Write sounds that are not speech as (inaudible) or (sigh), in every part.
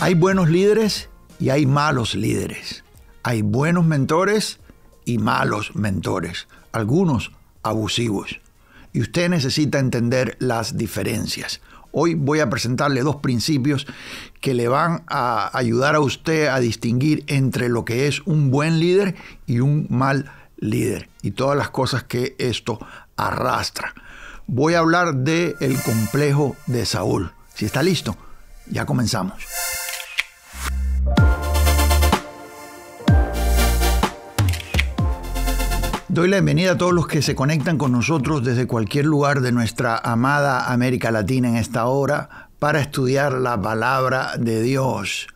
Hay buenos líderes y hay malos líderes. Hay buenos mentores y malos mentores, algunos abusivos. Y usted necesita entender las diferencias. Hoy voy a presentarle dos principios que le van a ayudar a usted a distinguir entre lo que es un buen líder y un mal líder y todas las cosas que esto arrastra. Voy a hablar de el complejo de Saúl. Si está listo, ya comenzamos. Doy la bienvenida a todos los que se conectan con nosotros desde cualquier lugar de nuestra amada América Latina en esta hora para estudiar la palabra de Dios.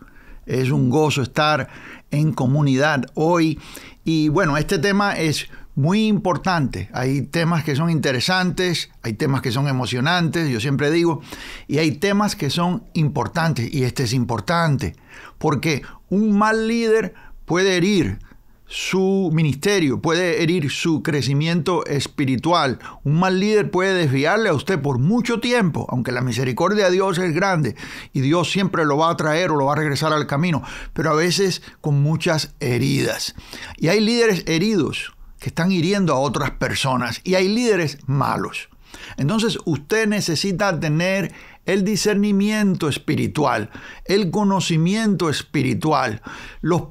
Es un gozo estar en comunidad hoy y bueno, este tema es muy importante. Hay temas que son interesantes, hay temas que son emocionantes, yo siempre digo, y hay temas que son importantes y este es importante porque un mal líder puede herir, su ministerio, puede herir su crecimiento espiritual. Un mal líder puede desviarle a usted por mucho tiempo, aunque la misericordia de Dios es grande y Dios siempre lo va a traer o lo va a regresar al camino, pero a veces con muchas heridas. Y hay líderes heridos que están hiriendo a otras personas y hay líderes malos. Entonces usted necesita tener el discernimiento espiritual, el conocimiento espiritual, los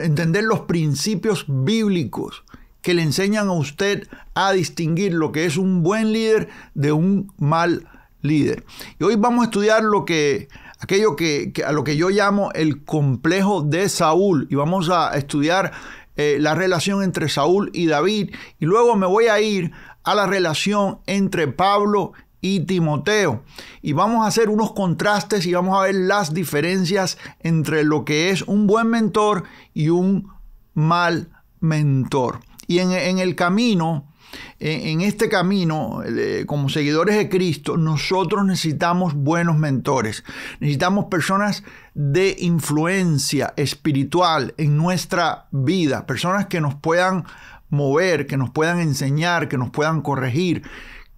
entender los principios bíblicos que le enseñan a usted a distinguir lo que es un buen líder de un mal líder. Y hoy vamos a estudiar lo que aquello que, a lo que yo llamo el complejo de Saúl y vamos a estudiar eh, la relación entre Saúl y David y luego me voy a ir a la relación entre Pablo y Timoteo. Y vamos a hacer unos contrastes y vamos a ver las diferencias entre lo que es un buen mentor y un mal mentor. Y en, el camino, en, este camino, eh, como seguidores de Cristo, nosotros necesitamos buenos mentores. Necesitamos personas de influencia espiritual en nuestra vida. Personas que nos puedan mover, que nos puedan enseñar, que nos puedan corregir,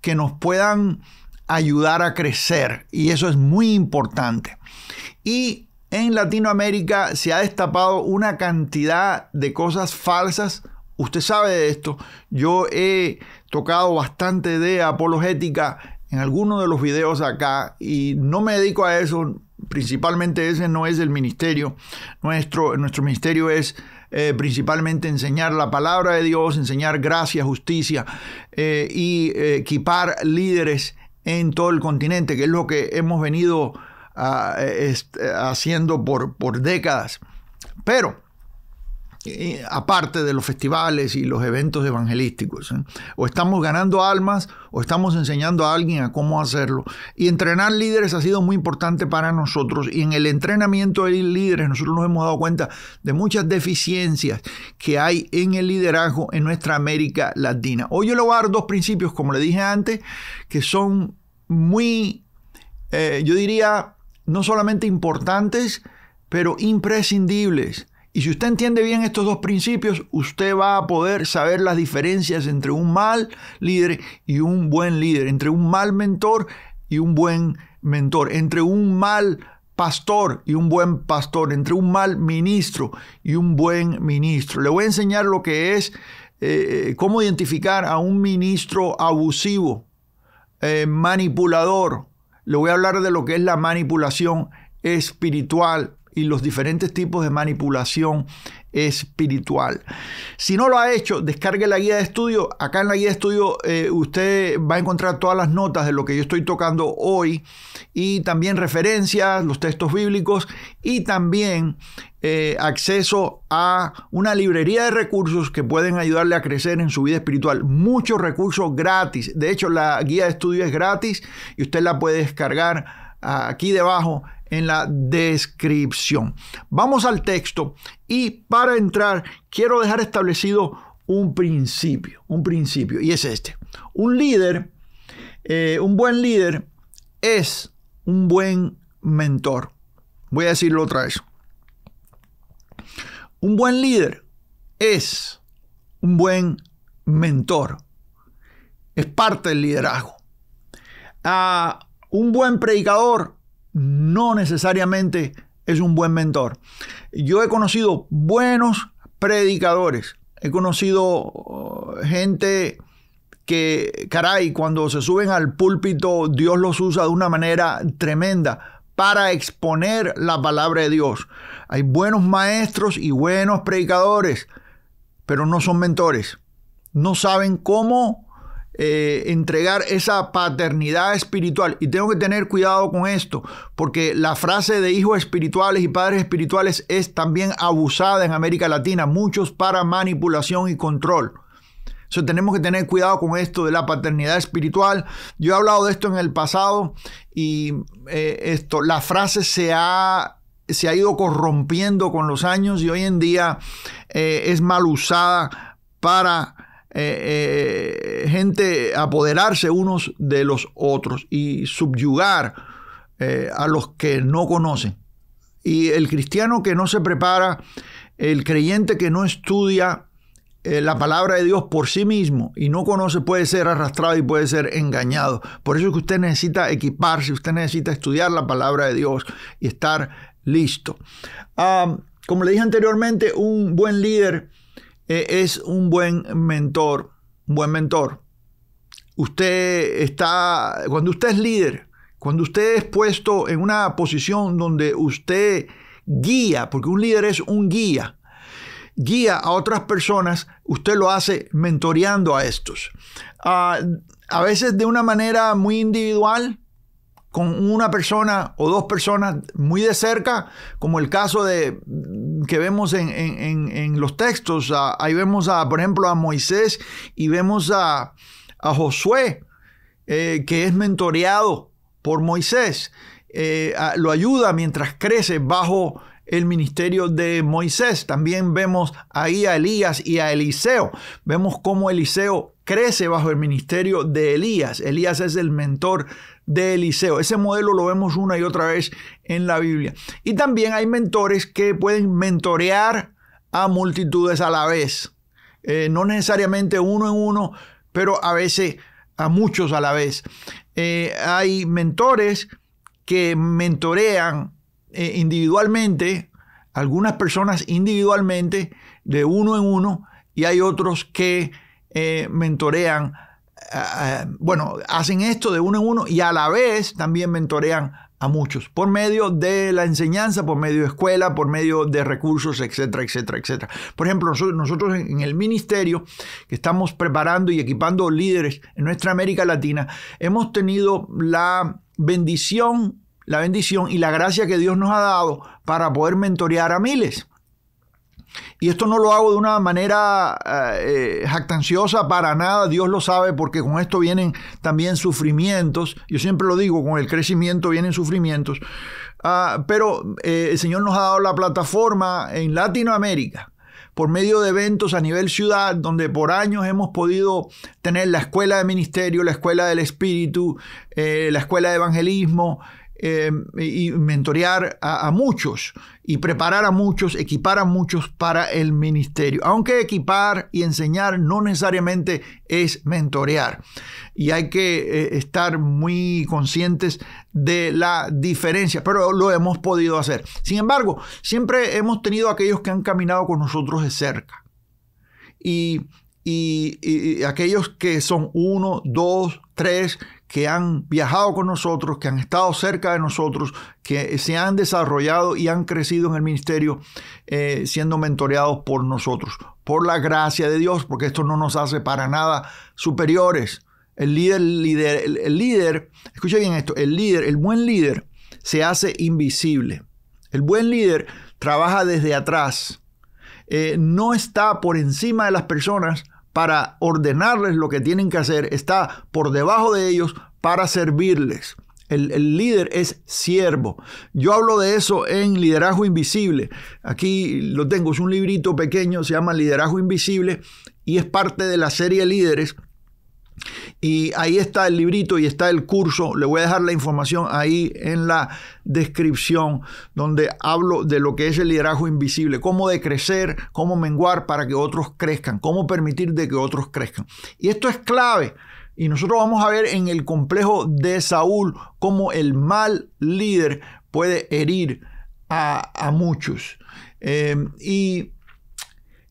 que nos puedan ayudar a crecer y eso es muy importante. Y en Latinoamérica se ha destapado una cantidad de cosas falsas. Usted sabe de esto. Yo he tocado bastante de apologética en algunos de los videos acá y no me dedico a eso. Principalmente ese no es el ministerio. Nuestro, nuestro ministerio es eh, principalmente enseñar la palabra de Dios, enseñar gracia, justicia eh, y eh, equipar líderes en todo el continente, que es lo que hemos venido haciendo por, por décadas. Pero eh, aparte de los festivales y los eventos evangelísticos. ¿eh? O estamos ganando almas o estamos enseñando a alguien a cómo hacerlo. Y entrenar líderes ha sido muy importante para nosotros y en el entrenamiento de líderes nosotros nos hemos dado cuenta de muchas deficiencias que hay en el liderazgo en nuestra América Latina. Hoy yo le voy a dar dos principios, como le dije antes, que son muy, eh, yo diría, no solamente importantes, pero imprescindibles y si usted entiende bien estos dos principios, usted va a poder saber las diferencias entre un mal líder y un buen líder, entre un mal mentor y un buen mentor, entre un mal pastor y un buen pastor, entre un mal ministro y un buen ministro. Le voy a enseñar lo que es, eh, eh, cómo identificar a un ministro abusivo, eh, manipulador. Le voy a hablar de lo que es la manipulación espiritual y los diferentes tipos de manipulación espiritual. Si no lo ha hecho, descargue la guía de estudio. Acá en la guía de estudio eh, usted va a encontrar todas las notas de lo que yo estoy tocando hoy y también referencias, los textos bíblicos y también eh, acceso a una librería de recursos que pueden ayudarle a crecer en su vida espiritual. Muchos recursos gratis. De hecho, la guía de estudio es gratis y usted la puede descargar aquí debajo en la descripción. Vamos al texto y para entrar quiero dejar establecido un principio, un principio, y es este. Un líder, eh, un buen líder es un buen mentor. Voy a decirlo otra vez. Un buen líder es un buen mentor. Es parte del liderazgo. Ah, un buen predicador no necesariamente es un buen mentor. Yo he conocido buenos predicadores, he conocido uh, gente que, caray, cuando se suben al púlpito, Dios los usa de una manera tremenda para exponer la palabra de Dios. Hay buenos maestros y buenos predicadores, pero no son mentores. No saben cómo eh, entregar esa paternidad espiritual. Y tengo que tener cuidado con esto, porque la frase de hijos espirituales y padres espirituales es también abusada en América Latina, muchos para manipulación y control. So, tenemos que tener cuidado con esto de la paternidad espiritual. Yo he hablado de esto en el pasado y eh, esto, la frase se ha, se ha ido corrompiendo con los años y hoy en día eh, es mal usada para eh, eh, gente apoderarse unos de los otros y subyugar eh, a los que no conocen. Y el cristiano que no se prepara, el creyente que no estudia la palabra de Dios por sí mismo y no conoce puede ser arrastrado y puede ser engañado. Por eso es que usted necesita equiparse, usted necesita estudiar la palabra de Dios y estar listo. Ah, como le dije anteriormente, un buen líder eh, es un buen mentor, un buen mentor. Usted está, cuando usted es líder, cuando usted es puesto en una posición donde usted guía, porque un líder es un guía, guía a otras personas, usted lo hace mentoreando a estos. Ah, a veces de una manera muy individual, con una persona o dos personas muy de cerca, como el caso de, que vemos en, los textos. Ah, ahí vemos, a, por ejemplo, a Moisés y vemos a, Josué, eh, que es mentoreado por Moisés. Eh, lo ayuda mientras crece bajo el ministerio de Moisés. También vemos ahí a Elías y a Eliseo. Vemos cómo Eliseo crece bajo el ministerio de Elías. Elías es el mentor de Eliseo. Ese modelo lo vemos una y otra vez en la Biblia. Y también hay mentores que pueden mentorear a multitudes a la vez. Eh, no necesariamente uno en uno, pero a veces a muchos a la vez. Eh, hay mentores que mentorean eh, individualmente, algunas personas individualmente, de uno en uno, y hay otros que eh, mentorean, eh, eh, bueno, hacen esto de uno en uno y a la vez también mentorean a muchos por medio de la enseñanza, por medio de escuela, por medio de recursos, etcétera, etcétera, etcétera. Por ejemplo, nosotros en el ministerio que estamos preparando y equipando líderes en nuestra América Latina, hemos tenido la bendición, la bendición y la gracia que Dios nos ha dado para poder mentorear a miles. Y esto no lo hago de una manera eh, eh, jactanciosa para nada, Dios lo sabe, porque con esto vienen también sufrimientos. Yo siempre lo digo, con el crecimiento vienen sufrimientos. Ah, pero eh, el Señor nos ha dado la plataforma en Latinoamérica por medio de eventos a nivel ciudad, donde por años hemos podido tener la escuela de ministerio, la escuela del espíritu, la escuela de evangelismo, eh, y mentorear a, muchos y preparar a muchos, equipar a muchos para el ministerio. Aunque equipar y enseñar no necesariamente es mentorear. Y hay que eh, estar muy conscientes de la diferencia, pero lo hemos podido hacer. Sin embargo, siempre hemos tenido aquellos que han caminado con nosotros de cerca. y, aquellos que son uno, dos, tres que han viajado con nosotros, que han estado cerca de nosotros, que se han desarrollado y han crecido en el ministerio eh, siendo mentoreados por nosotros, por la gracia de Dios, porque esto no nos hace para nada superiores. El líder, líder el, líder, escucha bien esto, el líder, el buen líder se hace invisible. El buen líder trabaja desde atrás, eh, no está por encima de las personas, para ordenarles lo que tienen que hacer, está por debajo de ellos para servirles. El, líder es siervo. Yo hablo de eso en Liderazgo Invisible. Aquí lo tengo, es un librito pequeño, se llama Liderazgo Invisible y es parte de la serie Líderes y ahí está el librito y está el curso. Le voy a dejar la información ahí en la descripción donde hablo de lo que es el liderazgo invisible, cómo decrecer, cómo menguar para que otros crezcan, cómo permitir de que otros crezcan. Y esto es clave. Y nosotros vamos a ver en el complejo de Saúl cómo el mal líder puede herir a, muchos. Eh, y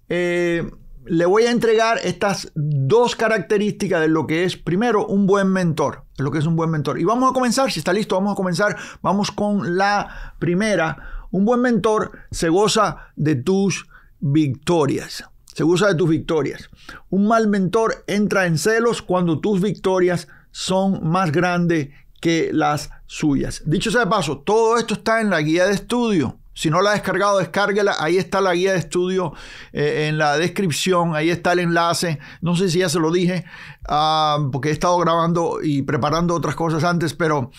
eh, le voy a entregar estas dos características de lo que es, primero, un buen mentor. Lo que es un buen mentor. Y vamos a comenzar, si está listo, vamos a comenzar. Vamos con la primera. Un buen mentor se goza de tus victorias. Se goza de tus victorias. Un mal mentor entra en celos cuando tus victorias son más grandes que las suyas. Dicho sea de paso, todo esto está en la guía de estudio. Si no la ha descargado, descárguela. Ahí está la guía de estudio eh, en la descripción. Ahí está el enlace. No sé si ya se lo dije, ah, porque he estado grabando y preparando otras cosas antes, pero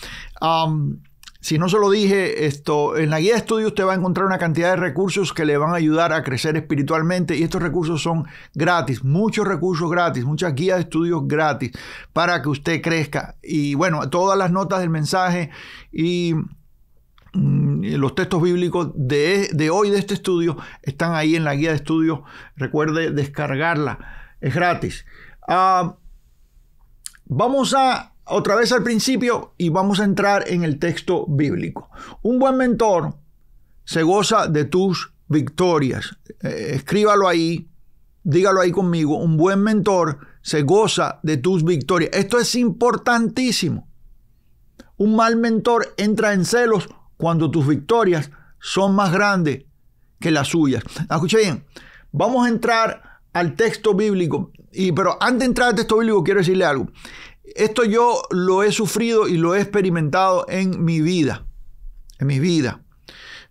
si no se lo dije, esto, en la guía de estudio usted va a encontrar una cantidad de recursos que le van a ayudar a crecer espiritualmente y estos recursos son gratis, muchos recursos gratis, muchas guías de estudio gratis para que usted crezca. Y bueno, todas las notas del mensaje y Mm, los textos bíblicos de, hoy de este estudio están ahí en la guía de estudio. Recuerde descargarla, es gratis. Ah, vamos a otra vez al principio y vamos a entrar en el texto bíblico. Un buen mentor se goza de tus victorias. Eh, escríbalo ahí, dígalo ahí conmigo. Un buen mentor se goza de tus victorias. Esto es importantísimo. Un mal mentor entra en celos cuando tus victorias son más grandes que las suyas. Ah, escucha bien, vamos a entrar al texto bíblico, y, pero antes de entrar al texto bíblico quiero decirle algo. Esto yo lo he sufrido y lo he experimentado en mi vida, en mi vida.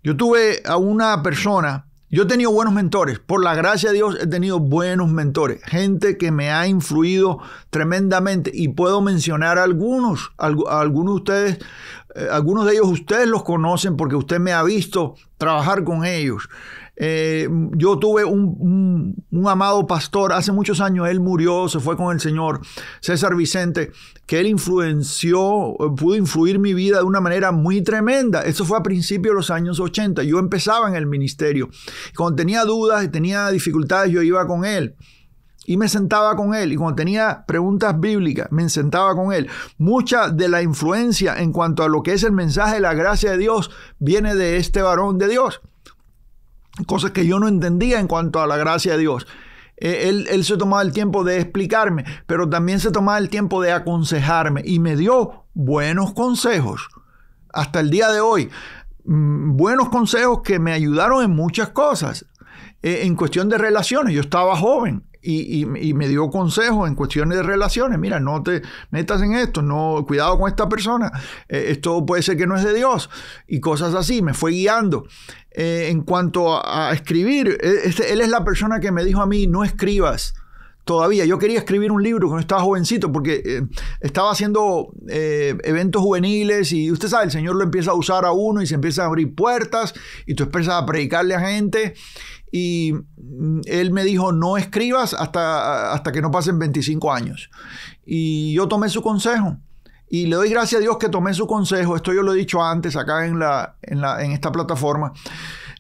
Yo tuve a una persona, yo he tenido buenos mentores, por la gracia de Dios he tenido buenos mentores, gente que me ha influido tremendamente y puedo mencionar algunos, algunos de ustedes eh, algunos de ellos ustedes los conocen porque usted me ha visto trabajar con ellos. Eh, yo tuve un, un, amado pastor hace muchos años, él murió, se fue con el Señor, César Vicente, que él influenció, eh, pudo influir mi vida de una manera muy tremenda. Eso fue a principios de los años 80. Yo empezaba en el ministerio. Cuando tenía dudas y tenía dificultades, yo iba con él y me sentaba con él. Y cuando tenía preguntas bíblicas, me sentaba con él. Mucha de la influencia en cuanto a lo que es el mensaje de la gracia de Dios viene de este varón de Dios. Cosas que yo no entendía en cuanto a la gracia de Dios. Eh, él, se tomaba el tiempo de explicarme, pero también se tomaba el tiempo de aconsejarme y me dio buenos consejos. Hasta el día de hoy, mm, buenos consejos que me ayudaron en muchas cosas. Eh, en cuestión de relaciones, yo estaba joven, y, me dio consejos en cuestiones de relaciones. Mira, no te metas en esto, no, cuidado con esta persona, eh, esto puede ser que no es de Dios y cosas así. Me fue guiando. Eh, en cuanto a, escribir, e, este, él es la persona que me dijo a mí, no escribas todavía. Yo quería escribir un libro cuando estaba jovencito porque eh, estaba haciendo eventos juveniles y usted sabe, el Señor lo empieza a usar a uno y se empiezan a abrir puertas y tú empiezas a predicarle a gente y mm, él me dijo, no escribas hasta, hasta que no pasen 25 años. Y yo tomé su consejo. Y le doy gracias a Dios que tomé su consejo. Esto yo lo he dicho antes acá en, la, en, en esta plataforma.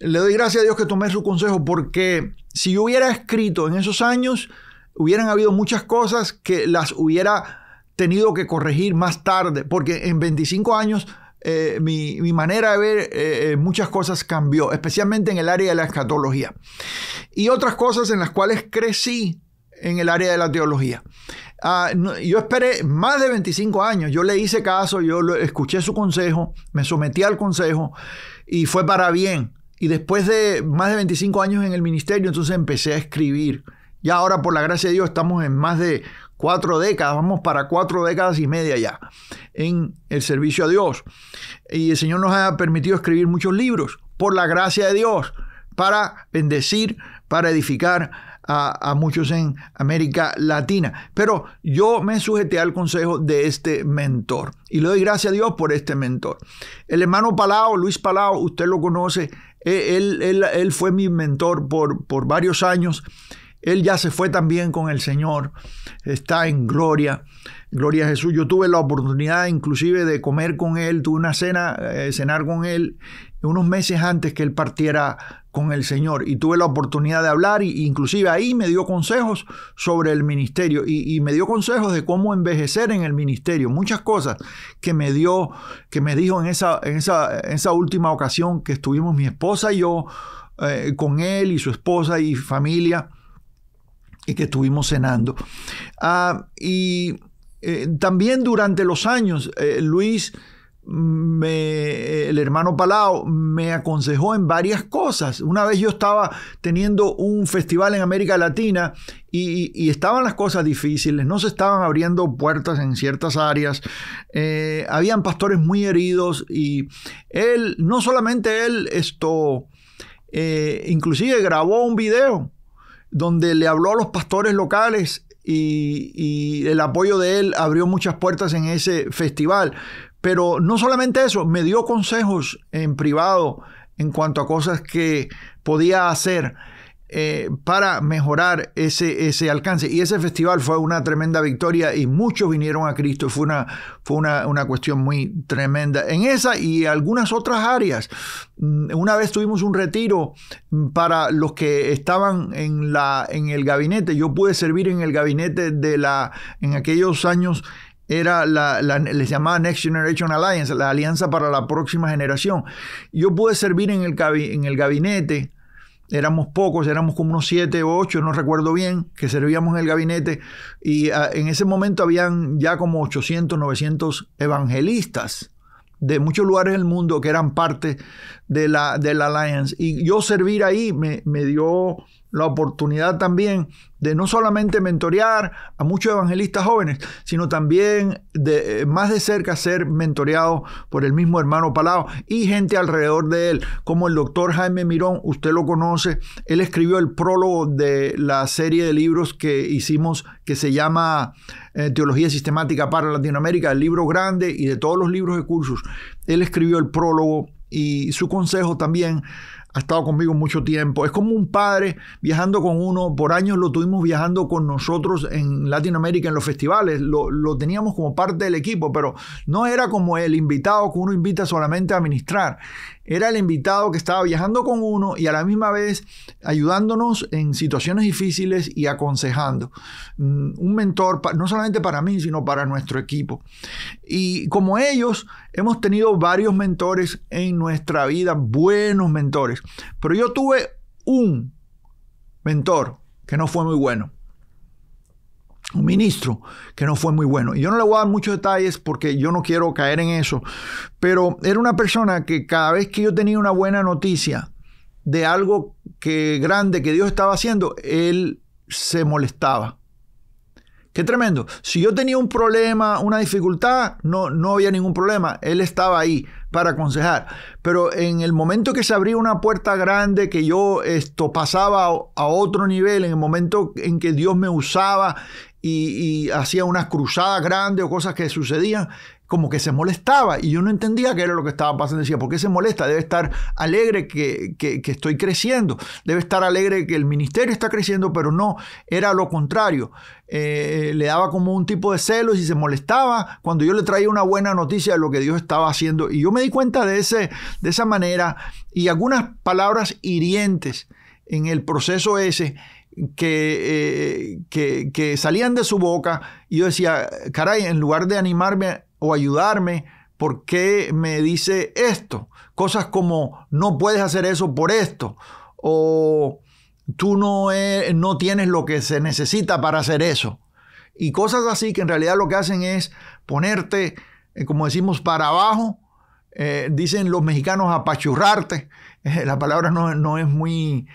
Le doy gracias a Dios que tomé su consejo porque si yo hubiera escrito en esos años, hubieran habido muchas cosas que las hubiera tenido que corregir más tarde. Porque en 25 años eh, mi, manera de ver eh, eh, muchas cosas cambió, especialmente en el área de la escatología. Y otras cosas en las cuales crecí en el área de la teología. Ah, yo esperé más de 25 años, yo le hice caso, yo escuché su consejo, me sometí al consejo y fue para bien. Y después de más de 25 años en el ministerio, entonces empecé a escribir. Y ahora, por la gracia de Dios, estamos en más de cuatro décadas, vamos para cuatro décadas y media ya en el servicio a Dios. Y el Señor nos ha permitido escribir muchos libros, por la gracia de Dios, para bendecir, para edificar a, muchos en América Latina. Pero yo me sujeté al consejo de este mentor y le doy gracias a Dios por este mentor. El hermano Palao, Luis Palao, usted lo conoce, e, él, él, él fue mi mentor por, por varios años él ya se fue también con el Señor, está en gloria, gloria a Jesús. Yo tuve la oportunidad inclusive de comer con él, tuve una cena, eh, cenar con él unos meses antes que él partiera con el Señor y tuve la oportunidad de hablar y inclusive ahí me dio consejos sobre el ministerio y, me dio consejos de cómo envejecer en el ministerio, muchas cosas que me dio, que me dijo en esa, en esa, esa última ocasión que estuvimos mi esposa y yo eh, con él y su esposa y familia y que estuvimos cenando. Ah, y eh, también durante los años, eh, Luis, mm, me, eh, el hermano Palao, me aconsejó en varias cosas. Una vez yo estaba teniendo un festival en América Latina y, estaban las cosas difíciles, no se estaban abriendo puertas en ciertas áreas, habían pastores muy heridos y él, no solamente él, esto, inclusive grabó un video donde le habló a los pastores locales y, el apoyo de él abrió muchas puertas en ese festival. Pero no solamente eso, me dio consejos en privado en cuanto a cosas que podía hacer. Eh, para mejorar ese, ese, alcance. Y ese festival fue una tremenda victoria y muchos vinieron a Cristo. Fue una, fue una, cuestión muy tremenda en esa y algunas otras áreas. Mm, una vez tuvimos un retiro mm, para los que estaban en, la, en el gabinete. Yo pude servir en el gabinete de la, en aquellos años era la, les llamaba Next Generation Alliance, la alianza para la próxima generación. Yo pude servir en el, en el gabinete éramos pocos, éramos como unos siete o ocho, no recuerdo bien, que servíamos en el gabinete y ah, en ese momento habían ya como 800, 900 evangelistas de muchos lugares del mundo que eran parte de la, de la Alliance. Y yo servir ahí me, me dio la oportunidad también de no solamente mentorear a muchos evangelistas jóvenes, sino también de eh, más de cerca ser mentoreado por el mismo hermano Palao y gente alrededor de él, como el doctor Jaime Mirón, usted lo conoce, él escribió el prólogo de la serie de libros que hicimos que se llama eh, Teología Sistemática para Latinoamérica, el libro grande y de todos los libros de cursos, él escribió el prólogo y su consejo también ha estado conmigo mucho tiempo. Es como un padre viajando con uno. Por años lo tuvimos viajando con nosotros en Latinoamérica, en los festivales. Lo, teníamos como parte del equipo, pero no era como el invitado que uno invita solamente a ministrar era el invitado que estaba viajando con uno y a la misma vez ayudándonos en situaciones difíciles y aconsejando. Mm, un mentor, no solamente para mí, sino para nuestro equipo. Y como ellos, hemos tenido varios mentores en nuestra vida, buenos mentores. Pero yo tuve un mentor que no fue muy bueno un ministro que no fue muy bueno. Y yo no le voy a dar muchos detalles porque yo no quiero caer en eso, pero era una persona que cada vez que yo tenía una buena noticia de algo que grande que Dios estaba haciendo, él se molestaba. Qué tremendo. Si yo tenía un problema, una dificultad, no, no había ningún problema. Él estaba ahí para aconsejar. Pero en el momento que se abría una puerta grande, que yo esto pasaba a otro nivel, en el momento en que Dios me usaba y, hacía unas cruzadas grandes o cosas que sucedían, como que se molestaba y yo no entendía qué era lo que estaba pasando. Decía, ¿por qué se molesta? Debe estar alegre que, estoy creciendo, debe estar alegre que el ministerio está creciendo, pero no, era lo contrario. Eh, le daba como un tipo de celos y se molestaba cuando yo le traía una buena noticia de lo que Dios estaba haciendo. Y yo me di cuenta de, ese, de esa manera y algunas palabras hirientes en el proceso ese eh, que, salían de su boca y yo decía, caray, en lugar de animarme o ayudarme, ¿por qué me dice esto? Cosas como, no puedes hacer eso por esto, o tú no, eh, no tienes lo que se necesita para hacer eso. Y cosas así que en realidad lo que hacen es ponerte, eh, como decimos, para abajo, dicen los mexicanos apachurrarte, (laughs) la palabra no es muy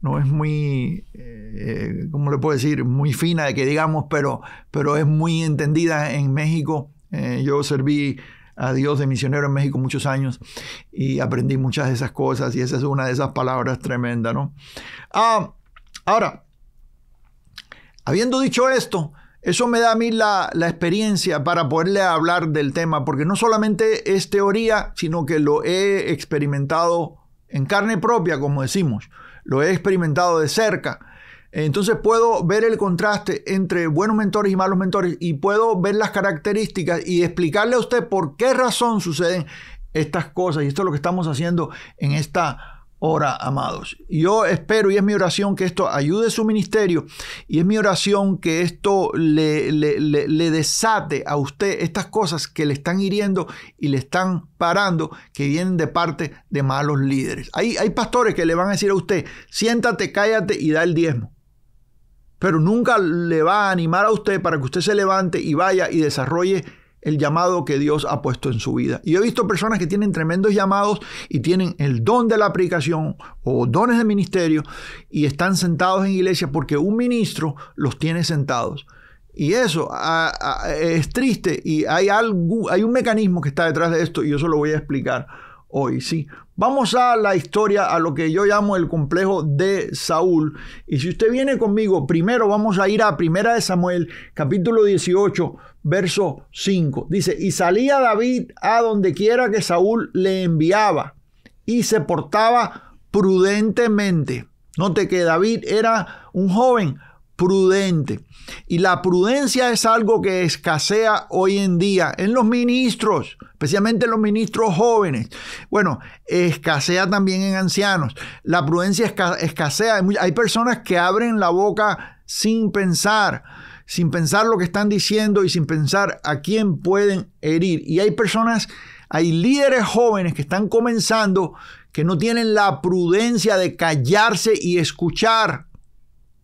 no es muy, eh, eh, ¿cómo le puedo decir? Muy fina, de que digamos, pero, pero es muy entendida en México. Eh, yo serví a Dios de misionero en México muchos años y aprendí muchas de esas cosas y esa es una de esas palabras tremenda, ¿no? Ah, ahora, habiendo dicho esto, eso me da a mí la, la, experiencia para poderle hablar del tema, porque no solamente es teoría, sino que lo he experimentado en carne propia, como decimos lo he experimentado de cerca. Entonces puedo ver el contraste entre buenos mentores y malos mentores y puedo ver las características y explicarle a usted por qué razón suceden estas cosas. Y esto es lo que estamos haciendo en esta amados, yo espero y es mi oración que esto ayude su ministerio y es mi oración que esto le, desate a usted estas cosas que le están hiriendo y le están parando que vienen de parte de malos líderes. Hay, hay pastores que le van a decir a usted, siéntate, cállate y da el diezmo. Pero nunca le va a animar a usted para que usted se levante y vaya y desarrolle el llamado que Dios ha puesto en su vida. Y he visto personas que tienen tremendos llamados y tienen el don de la aplicación o dones de ministerio y están sentados en iglesia porque un ministro los tiene sentados. Y eso es triste y hay, hay un mecanismo que está detrás de esto y yo eso lo voy a explicar hoy, sí. Vamos a la historia, a lo que yo llamo el complejo de Saúl. Y si usted viene conmigo, primero vamos a ir a 1 de Samuel, capítulo 18, verso 5. Dice, y salía David a donde quiera que Saúl le enviaba y se portaba prudentemente. Note que David era un joven prudente. Y la prudencia es algo que escasea hoy en día en los ministros, especialmente en los ministros jóvenes. Bueno, escasea también en ancianos. La prudencia escasea. Hay personas que abren la boca sin pensar sin pensar lo que están diciendo y sin pensar a quién pueden herir. Y hay personas, hay líderes jóvenes que están comenzando que no tienen la prudencia de callarse y escuchar,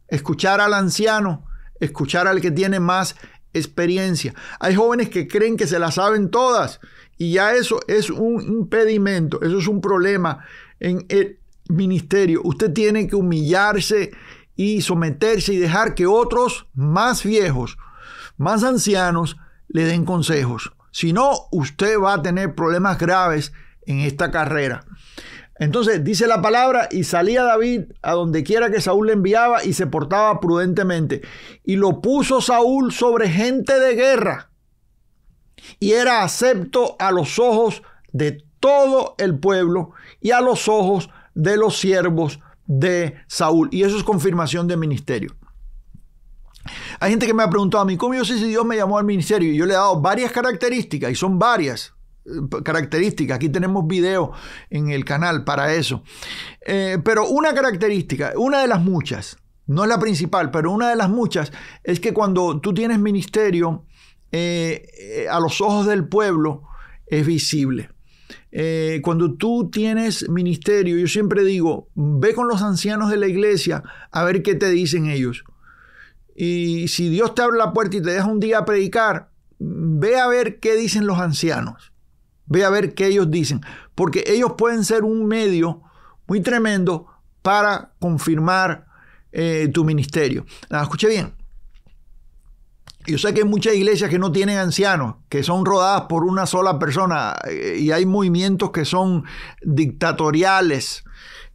escuchar al anciano, escuchar al que tiene más experiencia. Hay jóvenes que creen que se las saben todas y ya eso es un impedimento, eso es un problema en el ministerio. Usted tiene que humillarse y someterse y dejar que otros más viejos, más ancianos, le den consejos. Si no, usted va a tener problemas graves en esta carrera. Entonces dice la palabra, y salía David a donde quiera que Saúl le enviaba y se portaba prudentemente. Y lo puso Saúl sobre gente de guerra. Y era acepto a los ojos de todo el pueblo y a los ojos de los siervos de Saúl. Y eso es confirmación de ministerio. Hay gente que me ha preguntado a mí, ¿cómo yo sé si Dios me llamó al ministerio? Y yo le he dado varias características, y son varias características. Aquí tenemos video en el canal para eso. Eh, pero una característica, una de las muchas, no es la principal, pero una de las muchas, es que cuando tú tienes ministerio, eh, eh, a los ojos del pueblo es visible. cuando tú tienes ministerio, yo siempre digo, ve con los ancianos de la iglesia a ver qué te dicen ellos. Y si Dios te abre la puerta y te deja un día a predicar, ve a ver qué dicen los ancianos Ve a ver qué ellos dicen, porque ellos pueden ser un medio muy tremendo para confirmar eh, tu ministerio. Ah, escuche bien. Yo sé que hay muchas iglesias que no tienen ancianos, que son rodadas por una sola persona eh, y hay movimientos que son dictatoriales.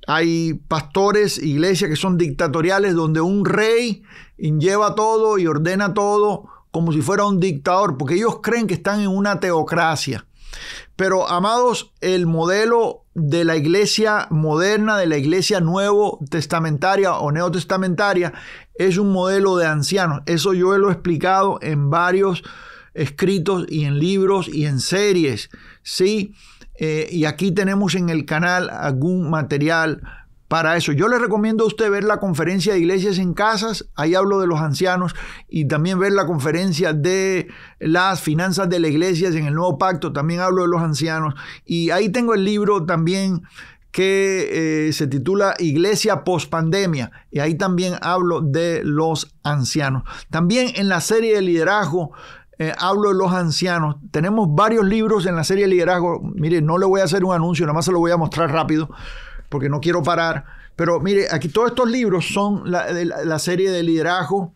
Hay pastores, iglesias que son dictatoriales donde un rey lleva todo y ordena todo como si fuera un dictador, porque ellos creen que están en una teocracia. Pero, amados, el modelo de la iglesia moderna, de la iglesia nuevo testamentaria o neotestamentaria, es un modelo de ancianos. Eso yo lo he explicado en varios escritos y en libros y en series, ¿sí? Eh, y aquí tenemos en el canal algún material para eso. Yo les recomiendo a usted ver la conferencia de iglesias en casas, ahí hablo de los ancianos, y también ver la conferencia de las finanzas de las iglesias en el nuevo pacto, también hablo de los ancianos. Y ahí tengo el libro también que eh, se titula Iglesia postpandemia y ahí también hablo de los ancianos. También en la serie de liderazgo eh, hablo de los ancianos. Tenemos varios libros en la serie de liderazgo. Miren, no le voy a hacer un anuncio, nada más se lo voy a mostrar rápido porque no quiero parar. Pero mire, aquí todos estos libros son la, serie de liderazgo.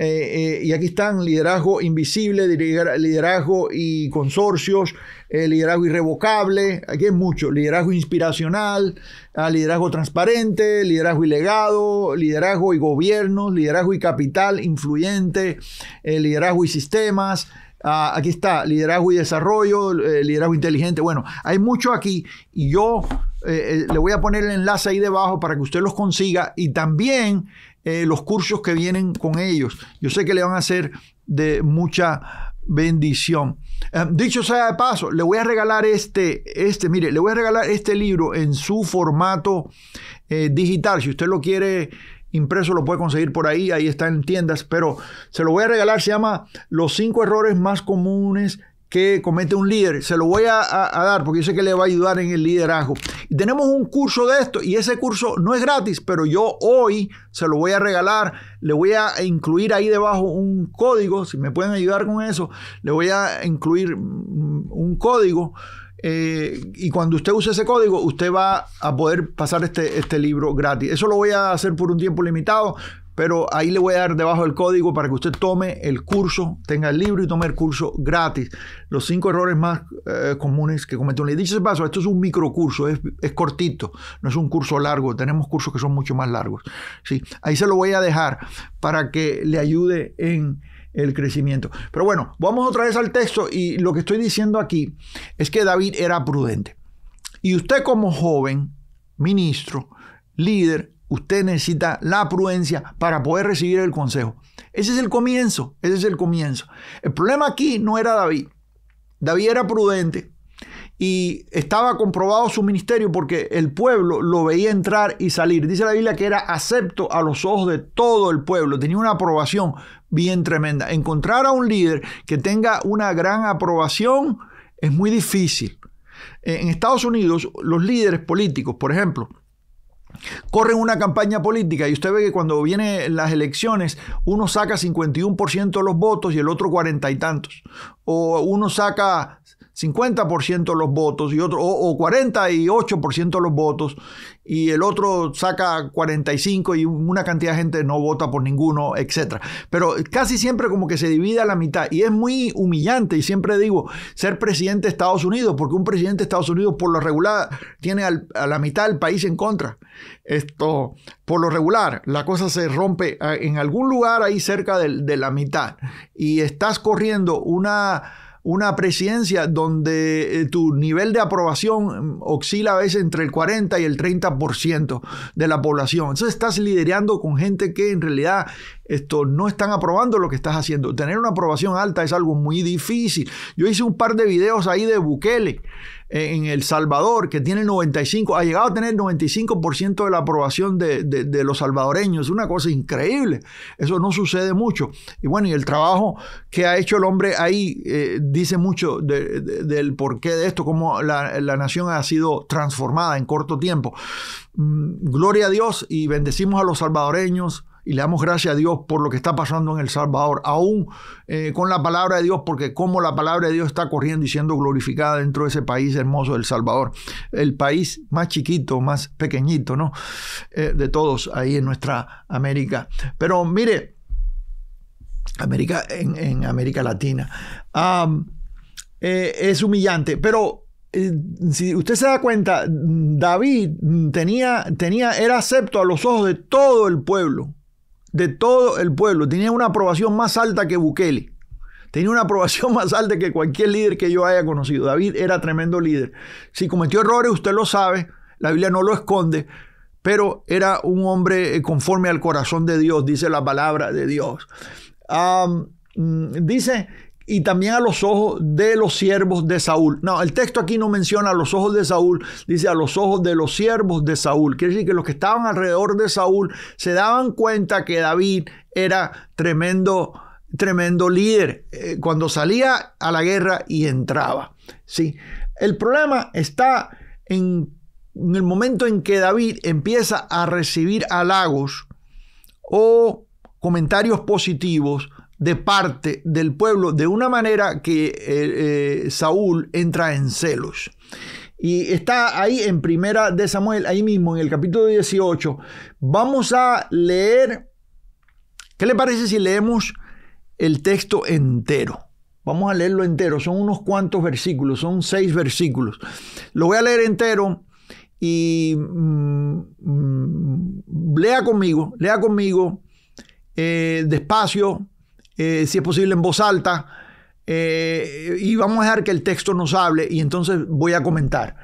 Eh, eh, y aquí están liderazgo invisible, liderazgo y consorcios, eh, liderazgo irrevocable, aquí hay mucho, liderazgo inspiracional, ah, liderazgo transparente, liderazgo y legado, liderazgo y gobiernos, liderazgo y capital influyente, liderazgo y sistemas, ah, aquí está, liderazgo y desarrollo, liderazgo inteligente. Bueno, hay mucho aquí y yo eh, eh, le voy a poner el enlace ahí debajo para que usted los consiga y también eh, los cursos que vienen con ellos. Yo sé que le van a ser de mucha bendición. dicho sea de paso, le voy a regalar este, este, mire, le voy a regalar este libro en su formato digital. Si usted lo quiere impreso lo puede conseguir por ahí, ahí está en tiendas, pero se lo voy a regalar, se llama Los cinco errores más comunes que comete un líder. Se lo voy a, dar porque yo sé que le va a ayudar en el liderazgo. Y tenemos un curso de esto y ese curso no es gratis, pero yo hoy se lo voy a regalar. Le voy a incluir ahí debajo un código, si me pueden ayudar con eso, le voy a incluir mm, un código. Eh, y cuando usted use ese código, usted va a poder pasar este, este libro gratis. Eso lo voy a hacer por un tiempo limitado pero ahí le voy a dar debajo del código para que usted tome el curso, tenga el libro y tome el curso gratis. Los cinco errores más eh, comunes que comete un líder. Dicho ese paso, esto es un microcurso, es, es cortito, no es un curso largo, tenemos cursos que son mucho más largos. ¿sí? Ahí se lo voy a dejar para que le ayude en el crecimiento. Pero bueno, vamos otra vez al texto y lo que estoy diciendo aquí es que David era prudente. Y usted como joven, ministro, líder, usted necesita la prudencia para poder recibir el consejo. Ese es el comienzo, ese es el comienzo. El problema aquí no era David. David era prudente y estaba comprobado su ministerio porque el pueblo lo veía entrar y salir. Dice la Biblia que era acepto a los ojos de todo el pueblo, tenía una aprobación bien tremenda. Encontrar a un líder que tenga una gran aprobación es muy difícil. En Estados Unidos, los líderes políticos, por ejemplo, corren una campaña política y usted ve que cuando vienen las elecciones uno saca 51% de los votos y el otro cuarenta y tantos, o uno saca 50% los votos y otro, o, 48% los votos y el otro saca 45 y una cantidad de gente no vota por ninguno, etc. Pero casi siempre como que se divide a la mitad y es muy humillante y siempre digo ser presidente de Estados Unidos porque un presidente de Estados Unidos por lo regular tiene a la mitad del país en contra. Esto, por lo regular, la cosa se rompe ah, en algún lugar ahí cerca de la mitad y estás corriendo una una presidencia donde eh, tu nivel de aprobación mm, oscila a veces entre el 40 y el 30% de la población. Entonces estás liderando con gente que en realidad esto, no están aprobando lo que estás haciendo. Tener una aprobación alta es algo muy difícil. Yo hice un par de videos ahí de Bukele eh, en El Salvador, que tiene 95, ha llegado a tener 95% de la aprobación de, los salvadoreños. Es una cosa increíble. Eso no sucede mucho. Y bueno, y el trabajo que ha hecho el hombre ahí eh, dice mucho del porqué de esto, cómo la nación ha sido transformada en corto tiempo. Mm, gloria a Dios y bendecimos a los salvadoreños y le damos gracias a Dios por lo que está pasando en El Salvador, aún eh, con la palabra de Dios, porque como la palabra de Dios está corriendo y siendo glorificada dentro de ese país hermoso del Salvador, el país más chiquito, más pequeñito, ¿no? Eh, de todos ahí en nuestra América. Pero mire, América, en, América Latina. Eh, es humillante, pero si usted se da cuenta, David tenía, tenía, era acepto a los ojos de todo el pueblo de todo el pueblo. Tenía una aprobación más alta que Bukele. Tenía una aprobación (laughs) más alta que cualquier líder que yo haya conocido. David era tremendo líder. Si cometió errores, usted lo sabe. La Biblia no lo esconde. Pero era un hombre eh, conforme al corazón de Dios, dice la palabra de Dios. Mm, dice y también a los ojos de los siervos de Saúl. No, el texto aquí no menciona a los ojos de Saúl, dice a los ojos de los siervos de Saúl. Quiere decir que los que estaban alrededor de Saúl se daban cuenta que David era tremendo, tremendo líder eh, cuando salía a la guerra y entraba. ¿sí? El problema está en el momento en que David empieza a recibir halagos o comentarios positivos de parte del pueblo de una manera que eh, eh, Saúl entra en celos. Y está ahí en primera de Samuel, ahí mismo en el capítulo 18. Vamos a leer, ¿qué le parece si leemos el texto entero? Vamos a leerlo entero, son unos cuantos versículos, son seis versículos. Lo voy a leer entero y mm, mm, lea conmigo, lea conmigo eh, despacio, eh, si es posible en voz alta, eh, y vamos a dejar que el texto nos hable y entonces voy a comentar.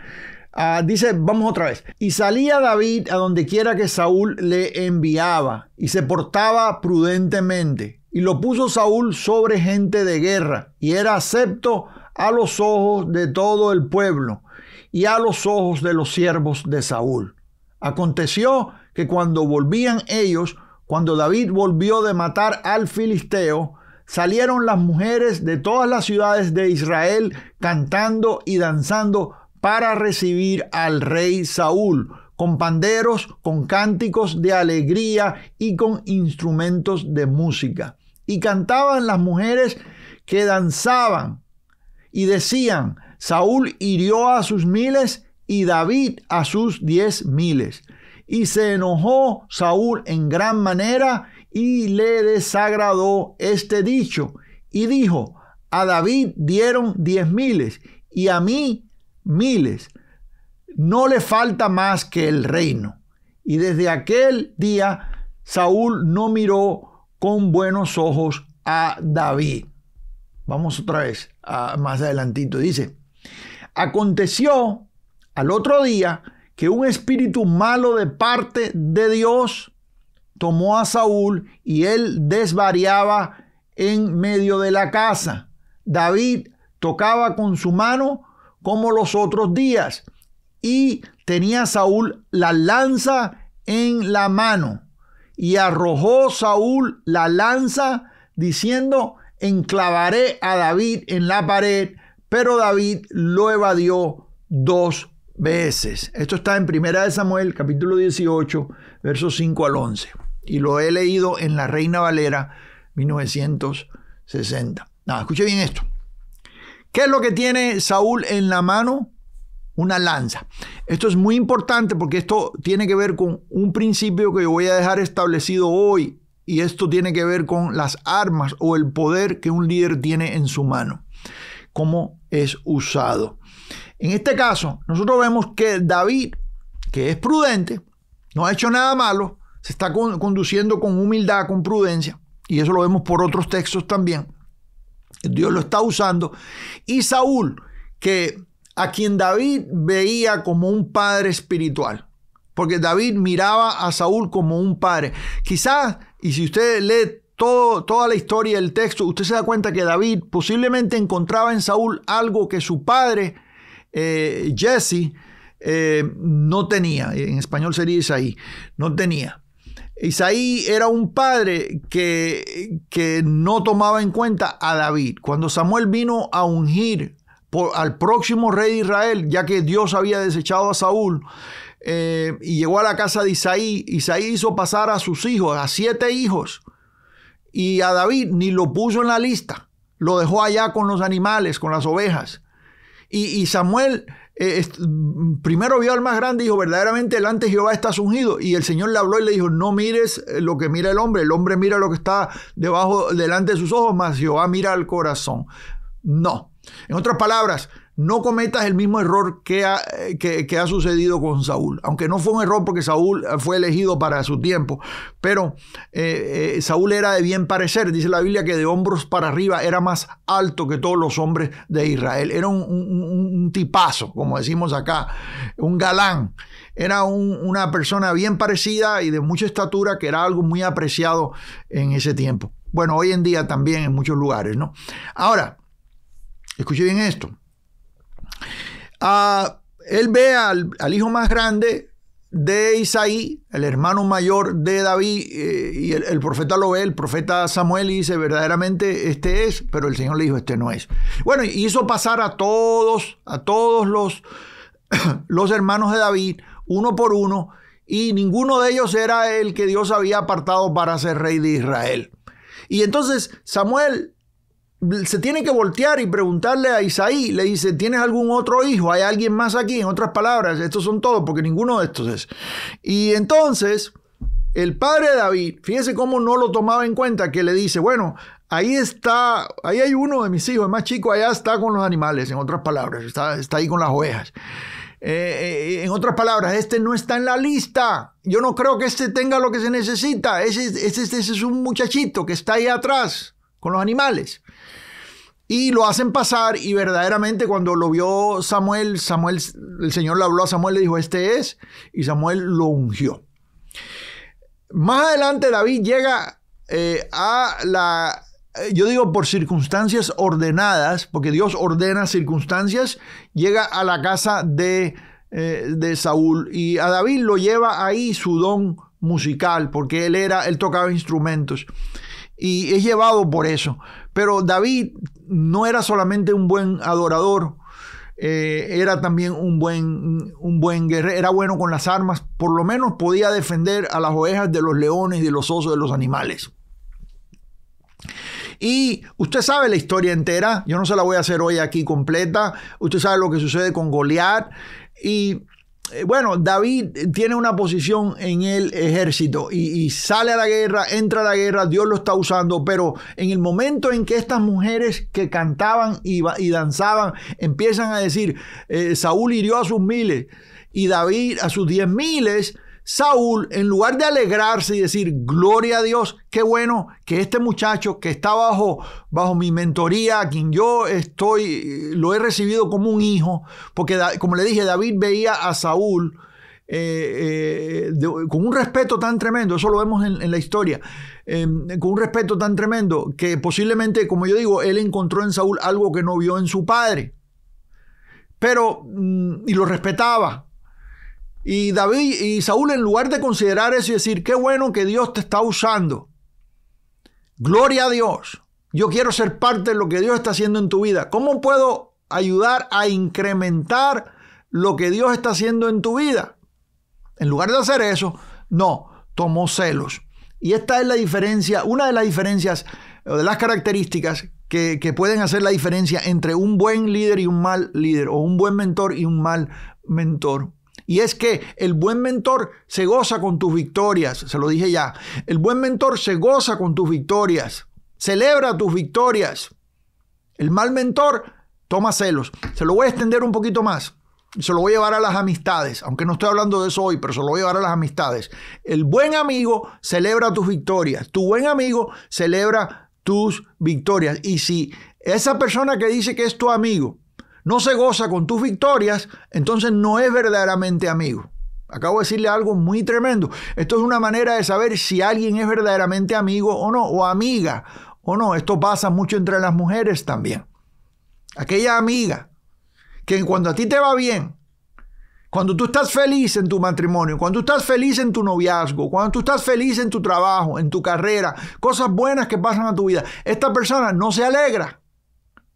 Ah, dice, vamos otra vez. Y salía David a donde quiera que Saúl le enviaba y se portaba prudentemente. Y lo puso Saúl sobre gente de guerra y era acepto a los ojos de todo el pueblo y a los ojos de los siervos de Saúl. Aconteció que cuando volvían ellos, cuando David volvió de matar al filisteo, salieron las mujeres de todas las ciudades de Israel cantando y danzando para recibir al rey Saúl, con panderos, con cánticos de alegría y con instrumentos de música. Y cantaban las mujeres que danzaban y decían, Saúl hirió a sus miles y David a sus diez miles. Y se enojó Saúl en gran manera y le desagradó este dicho. Y dijo, a David dieron diez miles y a mí miles. No le falta más que el reino. Y desde aquel día Saúl no miró con buenos ojos a David. Vamos otra vez más adelantito. Dice, aconteció al otro día que un espíritu malo de parte de Dios tomó a Saúl y él desvariaba en medio de la casa. David tocaba con su mano como los otros días y tenía Saúl la lanza en la mano. Y arrojó Saúl la lanza diciendo, enclavaré a David en la pared, pero David lo evadió dos veces. Esto está en Primera de Samuel, capítulo 18, versos 5 al 11. Y lo he leído en La Reina Valera, 1960. Nada, escuche bien esto. ¿Qué es lo que tiene Saúl en la mano? Una lanza. Esto es muy importante porque esto tiene que ver con un principio que voy a dejar establecido hoy y esto tiene que ver con las armas o el poder que un líder tiene en su mano, cómo es usado. En este caso, nosotros vemos que David, que es prudente, no ha hecho nada malo, se está conduciendo con humildad, con prudencia, y eso lo vemos por otros textos también. Dios lo está usando. Y Saúl, que a quien David veía como un padre espiritual, porque David miraba a Saúl como un padre. Quizás, y si usted lee toda la historia, del texto, usted se da cuenta que David posiblemente encontraba en Saúl algo que su padre eh, Jesse eh, no tenía, en español sería Isaí, no tenía. Isaí era un padre que, que no tomaba en cuenta a David. Cuando Samuel vino a ungir al próximo rey de Israel, ya que Dios había desechado a Saúl, eh, y llegó a la casa de Isaí, Isaí hizo pasar a sus hijos, a siete hijos, y a David ni lo puso en la lista, lo dejó allá con los animales, con las ovejas. Y, Samuel eh, primero vio al más grande y dijo, verdaderamente delante Jehová está ungido. Y el Señor le habló y le dijo, no mires eh, lo que mira el hombre, el hombre mira lo que está debajo, delante de sus ojos, mas Jehová mira al corazón. No. En otras palabras, no cometas el mismo error que ha, que, ha, sucedido con Saúl. Aunque no fue un error porque Saúl fue elegido para su tiempo, pero eh, eh, Saúl era de bien parecer, dice la Biblia que de hombros para arriba era más alto que todos los hombres de Israel. Era un, tipazo, como decimos acá, un galán. Era una persona bien parecida y de mucha estatura, que era algo muy apreciado en ese tiempo. Bueno, hoy en día también en muchos lugares, ¿no? Ahora, escuche bien esto. Ah, él ve al, hijo más grande de Isaí, el hermano mayor de David, eh, y el, profeta lo ve, el profeta Samuel, dice, verdaderamente este es, pero el Señor le dijo, este no es. Bueno, hizo pasar a todos, a todos los, (coughs) los hermanos de David, uno por uno, y ninguno de ellos era el que Dios había apartado para ser rey de Israel. Y entonces Samuel se tiene que voltear y preguntarle a Isaí, le dice, ¿tienes algún otro hijo? ¿Hay alguien más aquí? En otras palabras, estos son todos, porque ninguno de estos es. Y entonces, el padre de David, fíjese cómo no lo tomaba en cuenta, que le dice, bueno, ahí está, ahí hay uno de mis hijos, el más chico, allá está con los animales, en otras palabras, está, ahí con las ovejas. Eh, eh, en otras palabras, este no está en la lista. Yo no creo que este tenga lo que se necesita. Ese, ese, ese es un muchachito que está ahí atrás con los animales. Y lo hacen pasar y verdaderamente cuando lo vio Samuel, Samuel, el Señor le habló a Samuel, le dijo, este es, y Samuel lo ungió. Más adelante David llega eh, a la, eh, yo digo por circunstancias ordenadas, porque Dios ordena circunstancias, llega a la casa de, eh, de Saúl y a David lo lleva ahí su don musical, porque él era, él tocaba instrumentos y es llevado por eso. Pero David no era solamente un buen adorador, eh, era también un buen, un buen guerrero, era bueno con las armas, por lo menos podía defender a las ovejas de los leones, de los osos, de los animales. Y usted sabe la historia entera, yo no se la voy a hacer hoy aquí completa, usted sabe lo que sucede con Goliat y eh, bueno, David tiene una posición en el ejército y, sale a la guerra, entra a la guerra, Dios lo está usando, pero en el momento en que estas mujeres que cantaban y, danzaban empiezan a decir, eh, Saúl hirió a sus miles y David a sus diez miles, Saúl, en lugar de alegrarse y decir, gloria a Dios, qué bueno que este muchacho que está bajo, bajo mi mentoría, a quien yo estoy, eh, lo he recibido como un hijo, porque como le dije, David veía a Saúl eh, eh, con un respeto tan tremendo, eso lo vemos en, la historia, em, con un respeto tan tremendo que posiblemente, como yo digo, él encontró en Saúl algo que no vio en su padre, pero, mm, y lo respetaba y David y Saúl, en lugar de considerar eso y decir, qué bueno que Dios te está usando. Gloria a Dios. Yo quiero ser parte de lo que Dios está haciendo en tu vida. ¿Cómo puedo ayudar a incrementar lo que Dios está haciendo en tu vida? En lugar de hacer eso, no, tomó celos. Y esta es la diferencia, una de las diferencias, de las características que, que pueden hacer la diferencia entre un buen líder y un mal líder, o un buen mentor y un mal mentor. Y es que el buen mentor se goza con tus victorias, se lo dije ya. El buen mentor se goza con tus victorias, celebra tus victorias. El mal mentor toma celos. Se lo voy a extender un poquito más. Se lo voy a llevar a las amistades, aunque no estoy hablando de eso hoy, pero se lo voy a llevar a las amistades. El buen amigo celebra tus victorias. Tu buen amigo celebra tus victorias. Y si esa persona que dice que es tu amigo no se goza con tus victorias, entonces no es verdaderamente amigo. Acabo de decirle algo muy tremendo. Esto es una manera de saber si alguien es verdaderamente amigo o no, o amiga o no. Esto pasa mucho entre las mujeres también. Aquella amiga que cuando a ti te va bien, cuando tú estás feliz en tu matrimonio, cuando tú estás feliz en tu noviazgo, cuando tú estás feliz en tu trabajo, en tu carrera, cosas buenas que pasan a tu vida, esta persona no se alegra,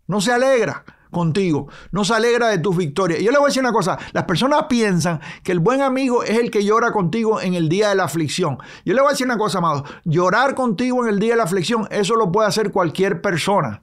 no se alegra contigo, no se alegra de tus victorias. yo le voy a decir una cosa, las personas piensan que el buen amigo es el que llora contigo en el día de la aflicción. Yo le voy a decir una cosa, amado, llorar contigo en el día de la aflicción, eso lo puede hacer cualquier persona.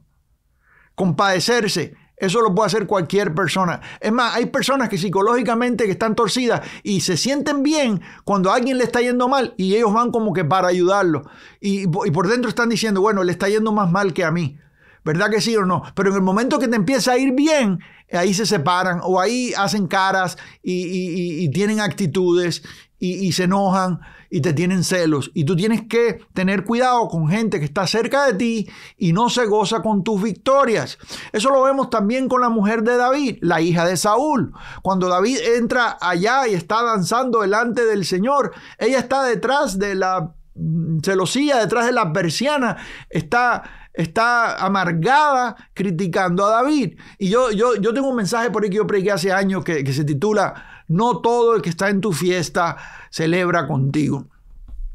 Compadecerse, eso lo puede hacer cualquier persona. Es más, hay personas que psicológicamente que están torcidas y se sienten bien cuando a alguien le está yendo mal y ellos van como que para ayudarlo. y por dentro están diciendo, bueno, le está yendo más mal que a mí. ¿verdad que sí o no? Pero en el momento que te empieza a ir bien, ahí se separan o ahí hacen caras y, tienen actitudes y, se enojan y te tienen celos. Y tú tienes que tener cuidado con gente que está cerca de ti y no se goza con tus victorias. Eso lo vemos también con la mujer de David, la hija de Saúl. Cuando David entra allá y está danzando delante del Señor, ella está detrás de la mm, celosía, detrás de la persiana, está está amargada criticando a David. Y yo, yo, tengo un mensaje por ahí que yo prediqué hace años que, que se titula, No todo el que está en tu fiesta celebra contigo.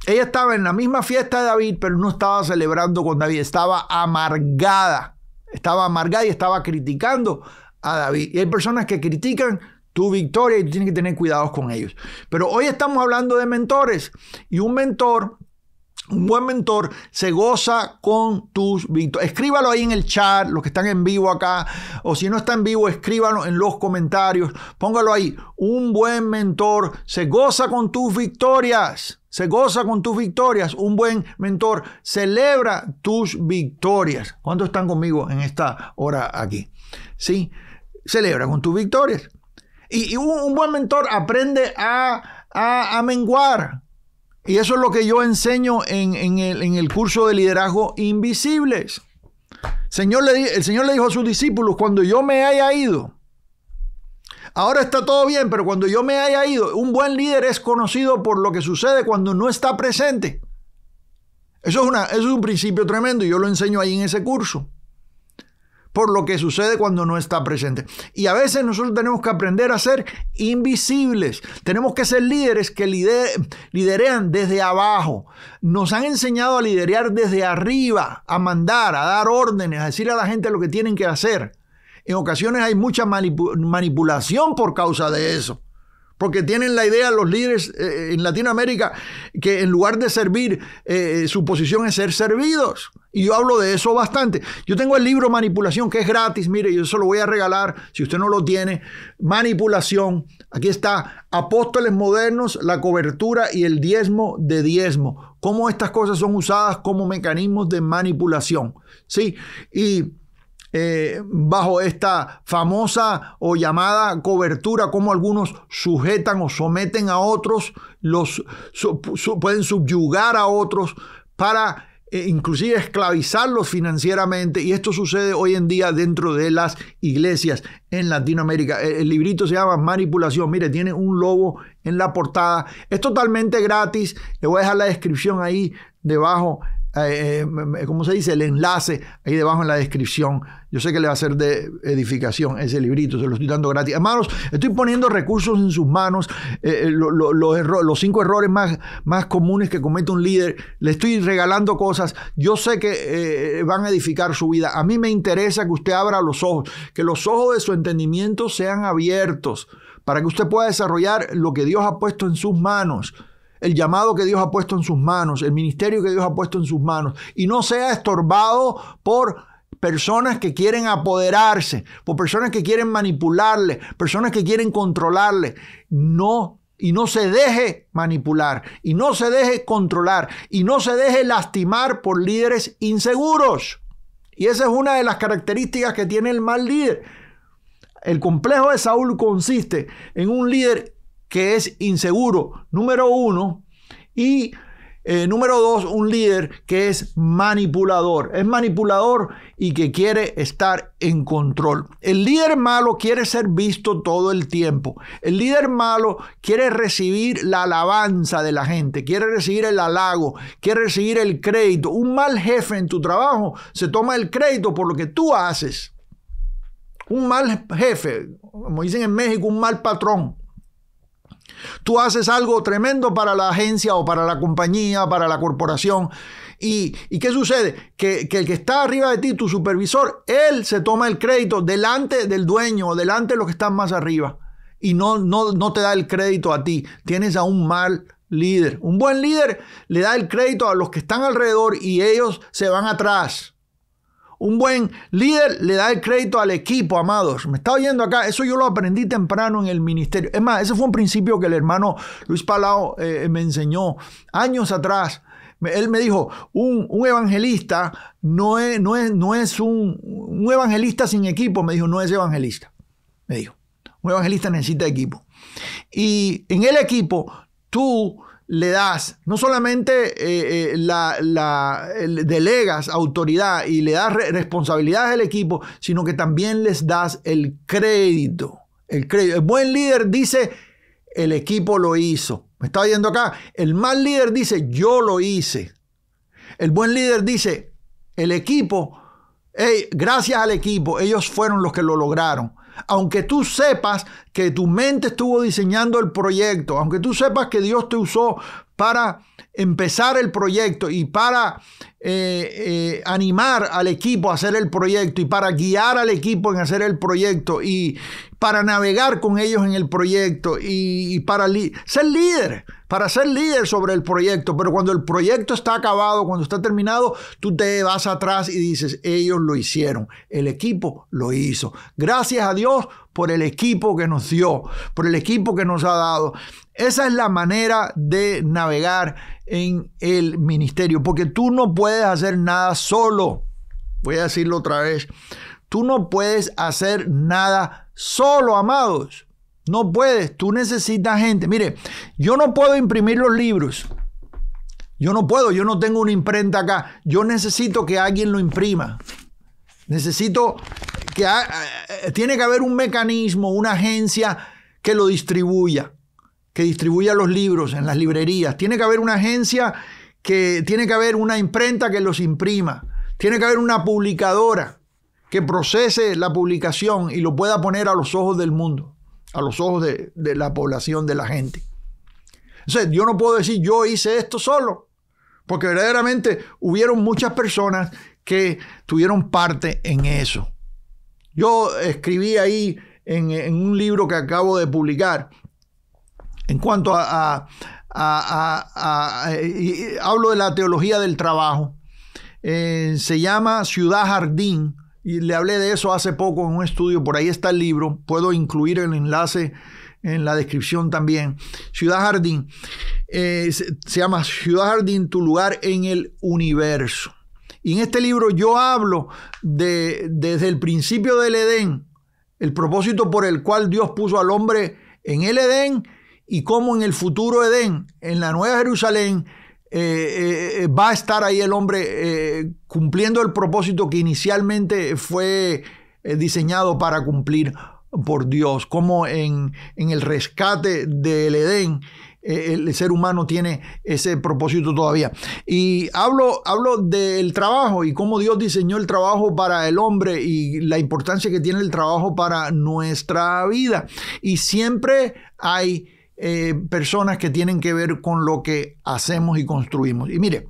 Ella estaba en la misma fiesta de David, pero no estaba celebrando con David, estaba amargada. Estaba amargada y estaba criticando a David. Y hay personas que critican tu victoria y tienes que tener cuidados con ellos. Pero hoy estamos hablando de mentores y un mentor un buen mentor se goza con tus victorias. Escríbalo ahí en el chat, los que están en vivo acá, o si no está en vivo, escríbalo en los comentarios, póngalo ahí. Un buen mentor se goza con tus victorias, se goza con tus victorias. Un buen mentor celebra tus victorias. ¿Cuántos están conmigo en esta hora aquí? Sí, celebra con tus victorias. Y, un, buen mentor aprende a, a, a menguar y eso es lo que yo enseño en, el, curso de liderazgo invisibles. Señor le, el Señor le dijo a sus discípulos, cuando yo me haya ido, ahora está todo bien, pero cuando yo me haya ido, un buen líder es conocido por lo que sucede cuando no está presente. Eso es, una, eso es un principio tremendo y yo lo enseño ahí en ese curso por lo que sucede cuando no está presente. Y a veces nosotros tenemos que aprender a ser invisibles. Tenemos que ser líderes que liderean desde abajo. Nos han enseñado a liderear desde arriba, a mandar, a dar órdenes, a decir a la gente lo que tienen que hacer. En ocasiones hay mucha manipulación por causa de eso. Porque tienen la idea los líderes eh, eh, en Latinoamérica que en lugar de servir, eh, su posición es ser servidos. Y yo hablo de eso bastante. Yo tengo el libro Manipulación, que es gratis. Mire, yo se lo voy a regalar si usted no lo tiene. Manipulación. Aquí está. Apóstoles modernos, la cobertura y el diezmo de diezmo. Cómo estas cosas son usadas como mecanismos de manipulación. ¿Sí? Y eh, bajo esta famosa o llamada cobertura, como algunos sujetan o someten a otros, los pueden subyugar a otros para eh, inclusive esclavizarlos financieramente. Y esto sucede hoy en día dentro de las iglesias en Latinoamérica. El, eh, el librito se llama Manipulación. Mire, tiene un lobo en la portada. Es totalmente gratis. Le voy a dejar la descripción ahí debajo Ah, eh, eh ¿cómo se dice? El enlace ahí debajo en la descripción. Yo sé que le va a ser de edificación ese librito, se lo estoy dando gratis. Hermanos, estoy poniendo recursos en sus manos, eh, eh, los, cinco errores más, más comunes que comete un líder. Le estoy regalando cosas. Yo sé que van a edificar su vida. A mí me interesa que usted abra los ojos, que los ojos de su entendimiento sean abiertos para que usted pueda desarrollar lo que Dios ha puesto en sus manos el llamado que Dios ha puesto en sus manos, el ministerio que Dios ha puesto en sus manos, y no sea estorbado por personas que quieren apoderarse, por personas que quieren manipularle, personas que quieren controlarle. No, y no se deje manipular, y no se deje controlar, y no se deje lastimar por líderes inseguros. Y esa es una de las características que tiene el mal líder. El complejo de Saúl consiste en un líder que es inseguro, número uno, y eh, número dos, un líder que es manipulador. Es manipulador y que quiere estar en control. El líder malo quiere ser visto todo el tiempo. El líder malo quiere recibir la alabanza de la gente, quiere recibir el halago, quiere recibir el crédito. Un mal jefe en tu trabajo se toma el crédito por lo que tú haces. Un mal jefe, como dicen en México, un mal patrón Tú haces algo tremendo para la agencia o para la compañía, para la corporación. ¿Y, qué sucede? Que, el que está arriba de ti, tu supervisor, él se toma el crédito delante del dueño, o delante de los que están más arriba. Y no, no te da el crédito a ti. Tienes a un mal líder. Un buen líder le da el crédito a los que están alrededor y ellos se van atrás. Un buen líder le da el crédito al equipo, amados. Me está oyendo acá. Eso yo lo aprendí temprano en el ministerio. Es más, ese fue un principio que el hermano Luis Palau eh, me enseñó años atrás. Él me dijo, un, evangelista no es, no es, no es un, un evangelista sin equipo. Me dijo, no es evangelista. Me dijo, un evangelista necesita equipo. Y en el equipo, tú le das, no solamente eh, eh, la, delegas autoridad y le das responsabilidades al equipo, sino que también les das el crédito. El, buen líder dice, el equipo lo hizo. ¿Me está viendo acá? El mal líder dice, yo lo hice. El buen líder dice, el equipo, gracias al equipo, ellos fueron los que lo lograron aunque tú sepas que tu mente estuvo diseñando el proyecto, aunque tú sepas que Dios te usó para empezar el proyecto y para eh, eh, animar al equipo a hacer el proyecto y para guiar al equipo en hacer el proyecto y para navegar con ellos en el proyecto y para ser líder, para ser líder sobre el proyecto. Pero cuando el proyecto está acabado, cuando está terminado, tú te vas atrás y dices, ellos lo hicieron, el equipo lo hizo. Gracias a Dios por el equipo que nos dio, por el equipo que nos ha dado. Esa es la manera de navegar en el ministerio, porque tú no puedes puedes hacer nada solo. Voy a decirlo otra vez. Tú no puedes hacer nada solo, amados. No puedes. Tú necesitas gente. Mire, yo no puedo imprimir los libros. Yo no puedo. Yo no tengo una imprenta acá. Yo necesito que alguien lo imprima. Necesito que... Eh, eh, tiene que haber un mecanismo, una agencia que lo distribuya. Que distribuya los libros en las librerías. Tiene que haber una agencia que tiene que haber una imprenta que los imprima, tiene que haber una publicadora que procese la publicación y lo pueda poner a los ojos del mundo, a los ojos de, la población, de la gente. Entonces, yo no puedo decir yo hice esto solo, porque verdaderamente hubieron muchas personas que tuvieron parte en eso. Yo escribí ahí en, un libro que acabo de publicar en cuanto a hablo de la teología del trabajo. Eh, se llama Ciudad Jardín y le hablé de eso hace poco en un estudio, por ahí está el libro, puedo incluir el enlace en la descripción también. Ciudad Jardín, eh, se, llama Ciudad Jardín, tu lugar en el universo. Y en este libro yo hablo de, desde el principio del Edén, el propósito por el cual Dios puso al hombre en el Edén y cómo en el futuro Edén, en la Nueva Jerusalén, eh, eh, eh, va a estar ahí el hombre cumpliendo el propósito que inicialmente fue diseñado para cumplir por Dios, como en, el rescate del Edén el ser humano tiene ese propósito todavía. Y hablo, hablo del trabajo y cómo Dios diseñó el trabajo para el hombre y la importancia que tiene el trabajo para nuestra vida. Y siempre hay eh, personas que tienen que ver con lo que hacemos y construimos. Y mire,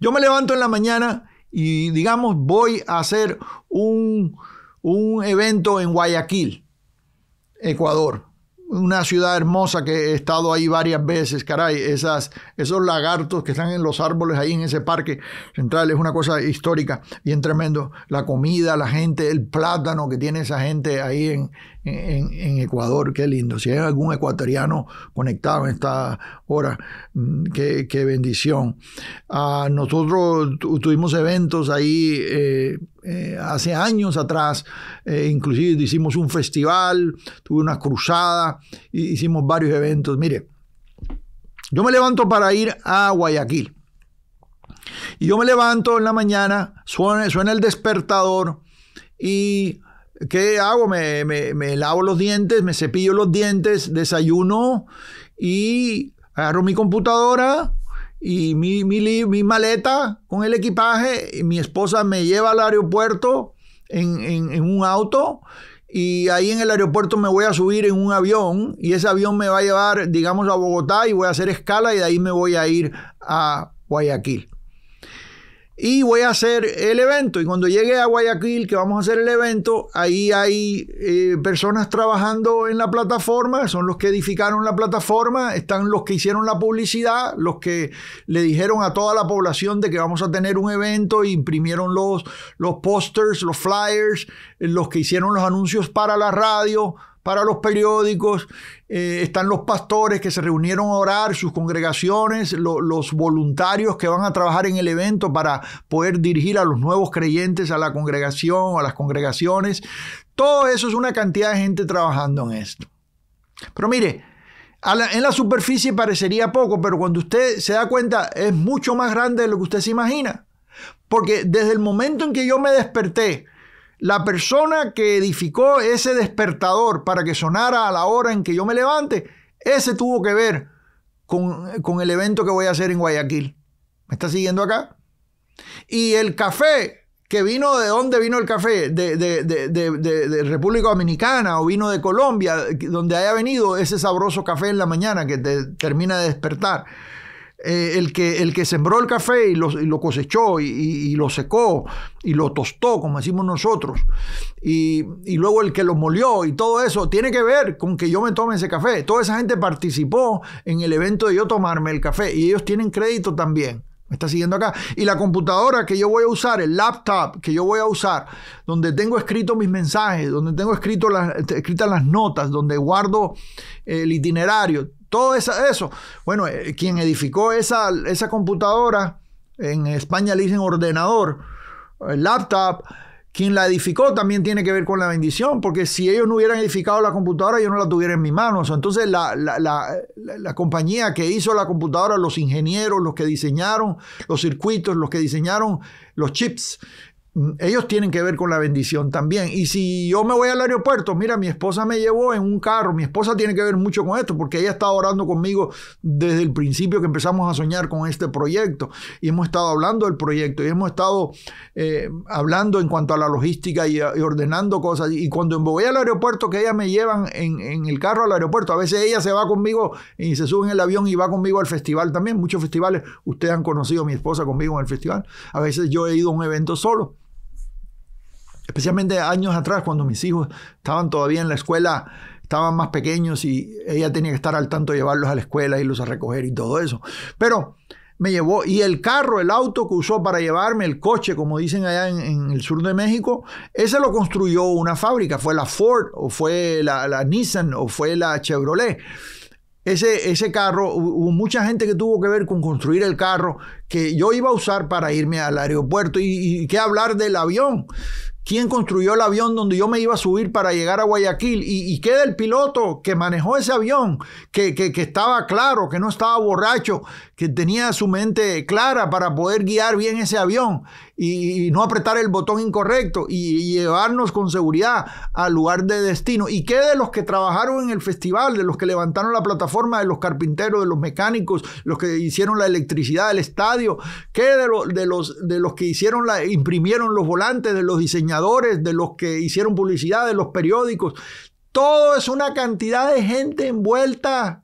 yo me levanto en la mañana y digamos voy a hacer un, evento en Guayaquil, Ecuador una ciudad hermosa que he estado ahí varias veces, caray, esas, esos lagartos que están en los árboles ahí en ese parque central, es una cosa histórica, bien tremendo, la comida, la gente, el plátano que tiene esa gente ahí en, en, Ecuador, qué lindo. Si hay algún ecuatoriano conectado en esta hora, mm, qué, bendición. Ah, nosotros tuvimos eventos ahí eh, eh, hace años atrás, eh, inclusive hicimos un festival, tuve una cruzada, hicimos varios eventos. Mire, yo me levanto para ir a Guayaquil. Y yo me levanto en la mañana, suena, suena el despertador y ¿Qué hago? Me, me, me lavo los dientes, me cepillo los dientes, desayuno y agarro mi computadora, y mi, mi, maleta con el equipaje. Y mi esposa me lleva al aeropuerto en, en, en, un auto y ahí en el aeropuerto me voy a subir en un avión y ese avión me va a llevar, digamos, a Bogotá y voy a hacer escala y de ahí me voy a ir a Guayaquil y voy a hacer el evento. Y cuando llegue a Guayaquil, que vamos a hacer el evento, ahí hay eh, personas trabajando en la plataforma, son los que edificaron la plataforma, están los que hicieron la publicidad, los que le dijeron a toda la población de que vamos a tener un evento, imprimieron los, los posters, los flyers, eh, los que hicieron los anuncios para la radio, para los periódicos, eh, están los pastores que se reunieron a orar, sus congregaciones, los voluntarios que van a trabajar en el evento para poder dirigir a los nuevos creyentes a la congregación, a las congregaciones. Todo eso es una cantidad de gente trabajando en esto. Pero mire, en la superficie parecería poco, pero cuando usted se da cuenta es mucho más grande de lo que usted se imagina. Porque desde el momento en que yo me desperté, la persona que edificó ese despertador para que sonara a la hora en que yo me levante, ese tuvo que ver con, el evento que voy a hacer en Guayaquil. ¿Me está siguiendo acá? Y el café, que vino de dónde vino el café, de, de, de, de, República Dominicana o vino de Colombia, donde haya venido ese sabroso café en la mañana que te termina de despertar. Eh, el, que, el que sembró el café y lo, cosechó y, lo secó y lo tostó, como decimos nosotros, y, luego el que lo molió y todo eso, tiene que ver con que yo me tome ese café. Toda esa gente participó en el evento de yo tomarme el café y ellos tienen crédito también. Me está siguiendo acá. Y la computadora que yo voy a usar, el laptop que yo voy a usar, donde tengo escrito mis mensajes, donde tengo escrito escritas las notas, donde guardo el itinerario, todo esa, eso. Bueno, eh, quien edificó esa, esa computadora, en España le dicen ordenador, eh, laptop, quien la edificó también tiene que ver con la bendición, porque si ellos no hubieran edificado la computadora, yo no la tuviera en mi mano. Entonces, la, la, compañía que hizo la computadora, los ingenieros, los que diseñaron los circuitos, los que diseñaron los chips, Mm, ellos tienen que ver con la bendición también. Y si yo me voy al aeropuerto, mira, mi esposa me llevó en un carro, mi esposa tiene que ver mucho con esto, porque ella estado orando conmigo desde el principio que empezamos a soñar con este proyecto. Y hemos estado hablando del proyecto, y hemos estado eh, hablando en cuanto a la logística y, ordenando cosas. Y cuando me voy al aeropuerto, que ella me llevan en, en, el carro al aeropuerto, a veces ella se va conmigo y se sube en el avión y va conmigo al festival también. Muchos festivales, ustedes han conocido a mi esposa conmigo en el festival. A veces yo he ido a un evento solo especialmente años atrás cuando mis hijos estaban todavía en la escuela, estaban más pequeños y ella tenía que estar al tanto de llevarlos a la escuela, irlos a recoger y todo eso. Pero me llevó, y el carro, el auto que usó para llevarme, el coche, como dicen allá en, el sur de México, ese lo construyó una fábrica, fue la Ford o fue la, Nissan o fue la Chevrolet. Ese, ese, carro, hubo mucha gente que tuvo que ver con construir el carro que yo iba a usar para irme al aeropuerto. y qué hablar del avión? ¿Quién construyó el avión donde yo me iba a subir para llegar a Guayaquil? ¿Y, qué del piloto que manejó ese avión, que, que, estaba claro, que no estaba borracho, que tenía su mente clara para poder guiar bien ese avión? y, no apretar el botón incorrecto y, llevarnos con seguridad al lugar de destino. ¿Y qué de los que trabajaron en el festival, de los que levantaron la plataforma, de los carpinteros, de los mecánicos, los que hicieron la electricidad del estadio? ¿Qué de, de, los, de los que hicieron la, imprimieron los volantes, de los diseñadores, de los que hicieron publicidad, de los periódicos? Todo es una cantidad de gente envuelta.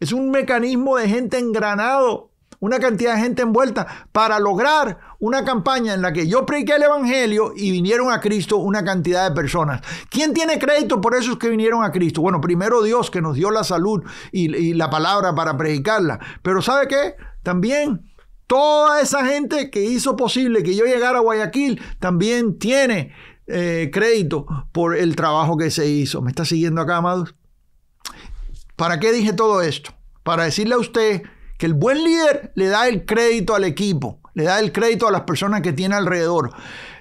Es un mecanismo de gente engranado una cantidad de gente envuelta para lograr una campaña en la que yo prediqué el Evangelio y vinieron a Cristo una cantidad de personas. ¿Quién tiene crédito por esos que vinieron a Cristo? Bueno, primero Dios que nos dio la salud y, la palabra para predicarla. Pero ¿sabe qué? También toda esa gente que hizo posible que yo llegara a Guayaquil también tiene eh, crédito por el trabajo que se hizo. ¿Me está siguiendo acá, amados? ¿Para qué dije todo esto? Para decirle a usted que el buen líder le da el crédito al equipo, le da el crédito a las personas que tiene alrededor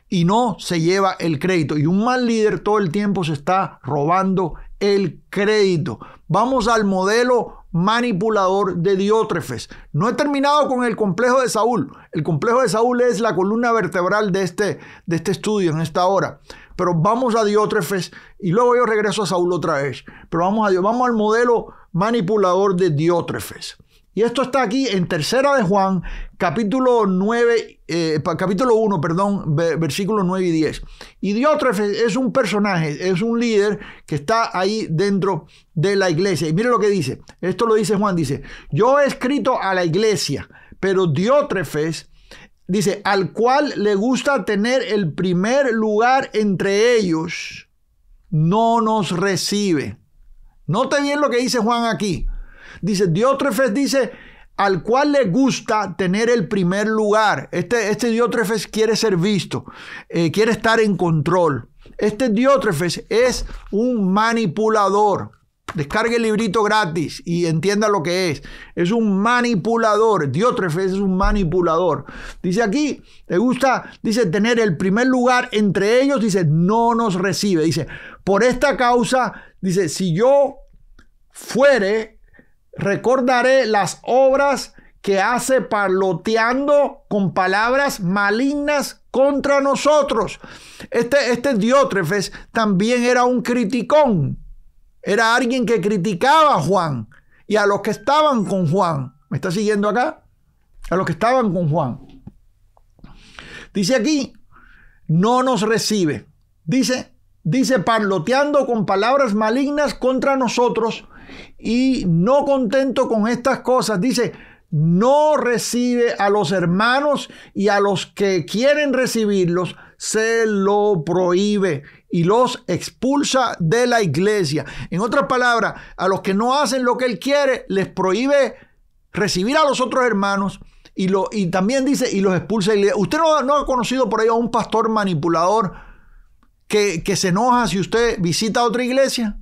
y no se lleva el crédito. Y un mal líder todo el tiempo se está robando el crédito. Vamos al modelo manipulador de Diótrefes. No he terminado con el complejo de Saúl. El complejo de Saúl es la columna vertebral de este, de este estudio en esta hora. Pero vamos a Diótrefes y luego yo regreso a Saúl otra vez. Pero vamos, a, vamos al modelo manipulador de Diótrefes. Y esto está aquí en Tercera de Juan, capítulo 9, eh, capítulo 1, perdón, versículos 9 y 10. Y Diótrefes es un personaje, es un líder que está ahí dentro de la iglesia. Y mire lo que dice. Esto lo dice Juan, dice, "Yo he escrito a la iglesia, pero Diótrefes dice, al cual le gusta tener el primer lugar entre ellos, no nos recibe." Note bien lo que dice Juan aquí. Dice, Diótrefes dice, al cual le gusta tener el primer lugar. Este, este Diótrefes quiere ser visto, eh, quiere estar en control. Este Diótrefes es un manipulador. Descargue el librito gratis y entienda lo que es. Es un manipulador. Diótrefes es un manipulador. Dice aquí, le gusta, dice, tener el primer lugar entre ellos. Dice, no nos recibe. Dice, por esta causa, dice, si yo fuere Recordaré las obras que hace parloteando con palabras malignas contra nosotros. Este, este Diótrefes también era un criticón. Era alguien que criticaba a Juan y a los que estaban con Juan. ¿Me está siguiendo acá? A los que estaban con Juan. Dice aquí, no nos recibe. Dice, dice, parloteando con palabras malignas contra nosotros y no contento con estas cosas, dice, no recibe a los hermanos y a los que quieren recibirlos, se lo prohíbe y los expulsa de la iglesia. En otras palabras, a los que no hacen lo que él quiere, les prohíbe recibir a los otros hermanos y, lo, y también dice, y los expulsa de la iglesia. Usted no, ha conocido por ahí a un pastor manipulador que, se enoja si usted visita otra iglesia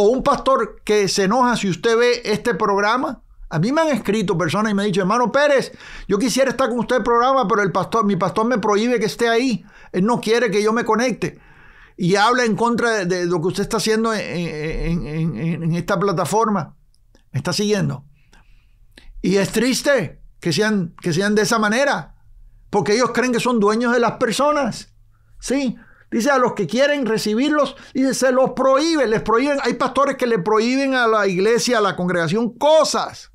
o un pastor que se enoja si usted ve este programa. A mí me han escrito personas y me han dicho, hermano Pérez, yo quisiera estar con usted en el programa, pero el pastor, mi pastor me prohíbe que esté ahí. Él no quiere que yo me conecte. Y habla en contra de, lo que usted está haciendo en, esta plataforma. Me está siguiendo. Y es triste que sean, que sean de esa manera, porque ellos creen que son dueños de las personas. Sí, Dice a los que quieren recibirlos, dice, se los prohíbe, les prohíben. Hay pastores que le prohíben a la iglesia, a la congregación, cosas.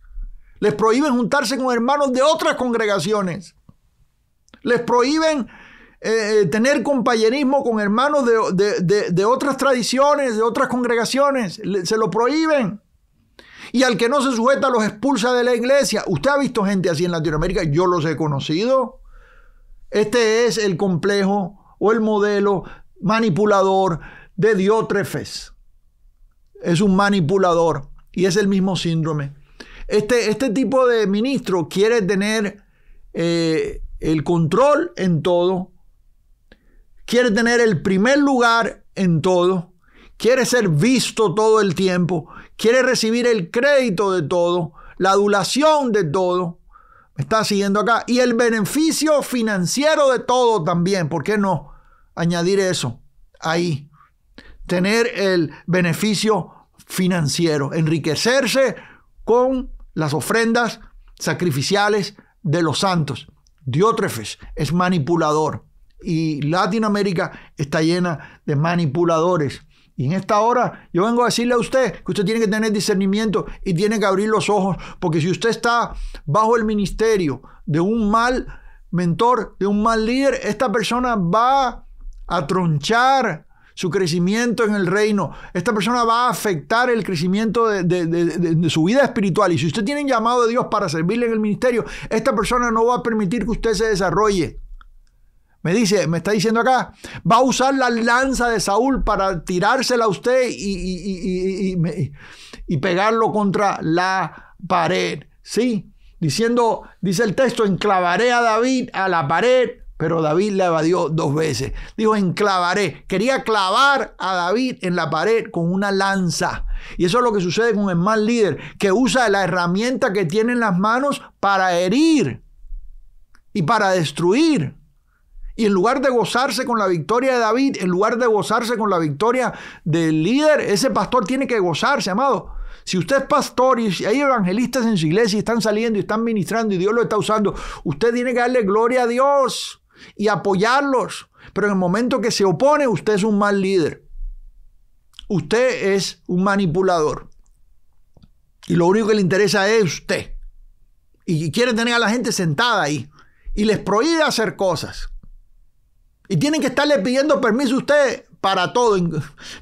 Les prohíben juntarse con hermanos de otras congregaciones. Les prohíben eh, eh, tener compañerismo con hermanos de, de, otras tradiciones, de otras congregaciones. se lo prohíben. Y al que no se sujeta los expulsa de la iglesia. Usted ha visto gente así en Latinoamérica, yo los he conocido. Este es el complejo o el modelo manipulador de Diótrefes. Es un manipulador y es el mismo síndrome. Este, este tipo de ministro quiere tener eh, el control en todo, quiere tener el primer lugar en todo, quiere ser visto todo el tiempo, quiere recibir el crédito de todo, la adulación de todo. Me está siguiendo acá. Y el beneficio financiero de todo también, ¿por qué no? añadir eso ahí. Tener el beneficio financiero, enriquecerse con las ofrendas sacrificiales de los santos. Diótrefes es manipulador y Latinoamérica está llena de manipuladores. Y en esta hora yo vengo a decirle a usted que usted tiene que tener discernimiento y tiene que abrir los ojos, porque si usted está bajo el ministerio de un mal mentor, de un mal líder, esta persona va a a tronchar su crecimiento en el reino. Esta persona va a afectar el crecimiento de, su vida espiritual. Y si usted tiene un llamado de Dios para servirle en el ministerio, esta persona no va a permitir que usted se desarrolle. Me dice, me está diciendo acá, va a usar la lanza de Saúl para tirársela a usted y, y, y pegarlo contra la pared. Sí, diciendo, dice el texto, enclavaré a David a la pared pero David la evadió dos veces. Dijo, enclavaré. Quería clavar a David en la pared con una lanza. Y eso es lo que sucede con el mal líder, que usa la herramienta que tiene en las manos para herir y para destruir. Y en lugar de gozarse con la victoria de David, en lugar de gozarse con la victoria del líder, ese pastor tiene que gozarse, amado. Si usted es pastor y hay evangelistas en su iglesia y están saliendo y están ministrando y Dios lo está usando, usted tiene que darle gloria a Dios y apoyarlos. Pero en el momento que se opone, usted es un mal líder. Usted es un manipulador. Y lo único que le interesa es usted. Y quiere tener a la gente sentada ahí. Y les prohíbe hacer cosas. Y tienen que estarle pidiendo permiso a usted para todo.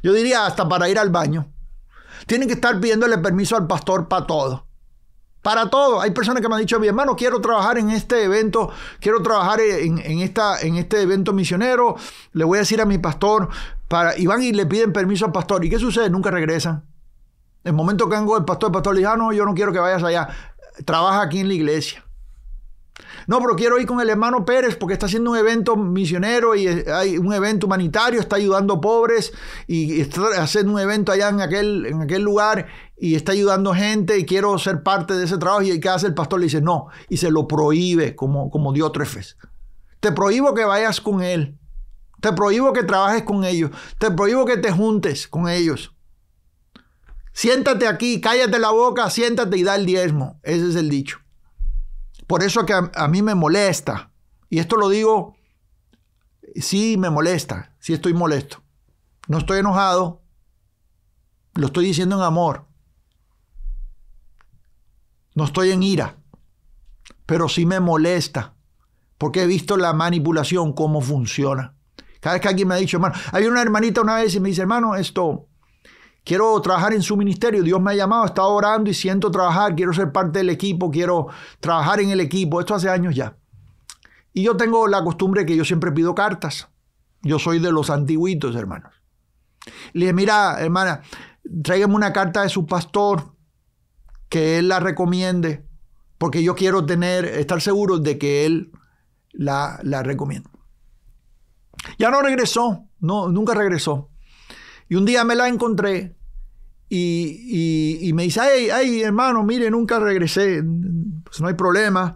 Yo diría hasta para ir al baño. Tienen que estar pidiéndole permiso al pastor para todo. Para todo. Hay personas que me han dicho, mi hermano, quiero trabajar en este evento, quiero trabajar en, esta, en este evento misionero, le voy a decir a mi pastor, para, y van y le piden permiso al pastor. ¿Y qué sucede? Nunca regresan. El momento que vengo el pastor, el pastor le dice, ah, no, yo no quiero que vayas allá, trabaja aquí en la iglesia. No, pero quiero ir con el hermano Pérez porque está haciendo un evento misionero y hay un evento humanitario, está ayudando pobres y está haciendo un evento allá en aquel, en aquel lugar y está ayudando gente y quiero ser parte de ese trabajo. ¿Y que hace el pastor? Le dice, no, y se lo prohíbe como, como Diótrefes. Te prohíbo que vayas con él. Te prohíbo que trabajes con ellos. Te prohíbo que te juntes con ellos. Siéntate aquí, cállate la boca, siéntate y da el diezmo. Ese es el dicho. Por eso que a, a mí me molesta. Y esto lo digo, sí me molesta, sí estoy molesto. No estoy enojado. Lo estoy diciendo en amor. No estoy en ira, pero sí me molesta porque he visto la manipulación, cómo funciona. Cada vez que alguien me ha dicho, hermano, hay una hermanita una vez y me dice, hermano, esto, quiero trabajar en su ministerio, Dios me ha llamado, está orando y siento trabajar, quiero ser parte del equipo, quiero trabajar en el equipo, esto hace años ya. Y yo tengo la costumbre que yo siempre pido cartas, yo soy de los antiguitos, hermanos. Le dije, mira, hermana, tráigame una carta de su pastor, que él la recomiende, porque yo quiero tener, estar seguro de que él la, la recomienda. Ya no regresó, no, nunca regresó. Y un día me la encontré y, y, y me dice, ay, ay, hermano, mire, nunca regresé, pues no hay problema.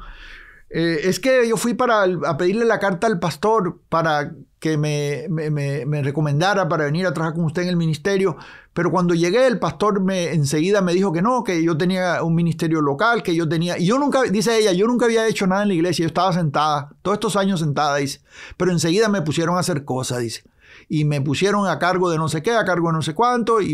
Eh, es que yo fui para a pedirle la carta al pastor para que me, me, recomendara para venir a trabajar con usted en el ministerio, pero cuando llegué el pastor me enseguida me dijo que no, que yo tenía un ministerio local, que yo tenía, y yo nunca, dice ella, yo nunca había hecho nada en la iglesia, yo estaba sentada, todos estos años sentada, dice, pero enseguida me pusieron a hacer cosas, dice y me pusieron a cargo de no sé qué, a cargo de no sé cuánto, y,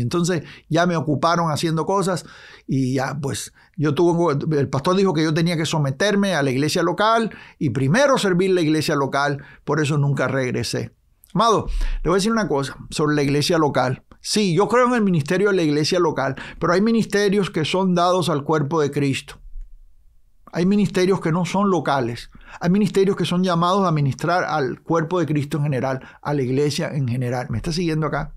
entonces ya me ocuparon haciendo cosas y ya pues yo tuve, el pastor dijo que yo tenía que someterme a la iglesia local y primero servir la iglesia local, por eso nunca regresé. Amado, le voy a decir una cosa sobre la iglesia local. Sí, yo creo en el ministerio de la iglesia local, pero hay ministerios que son dados al cuerpo de Cristo. Hay ministerios que no son locales. Hay ministerios que son llamados a ministrar al cuerpo de Cristo en general, a la iglesia en general. ¿Me está siguiendo acá?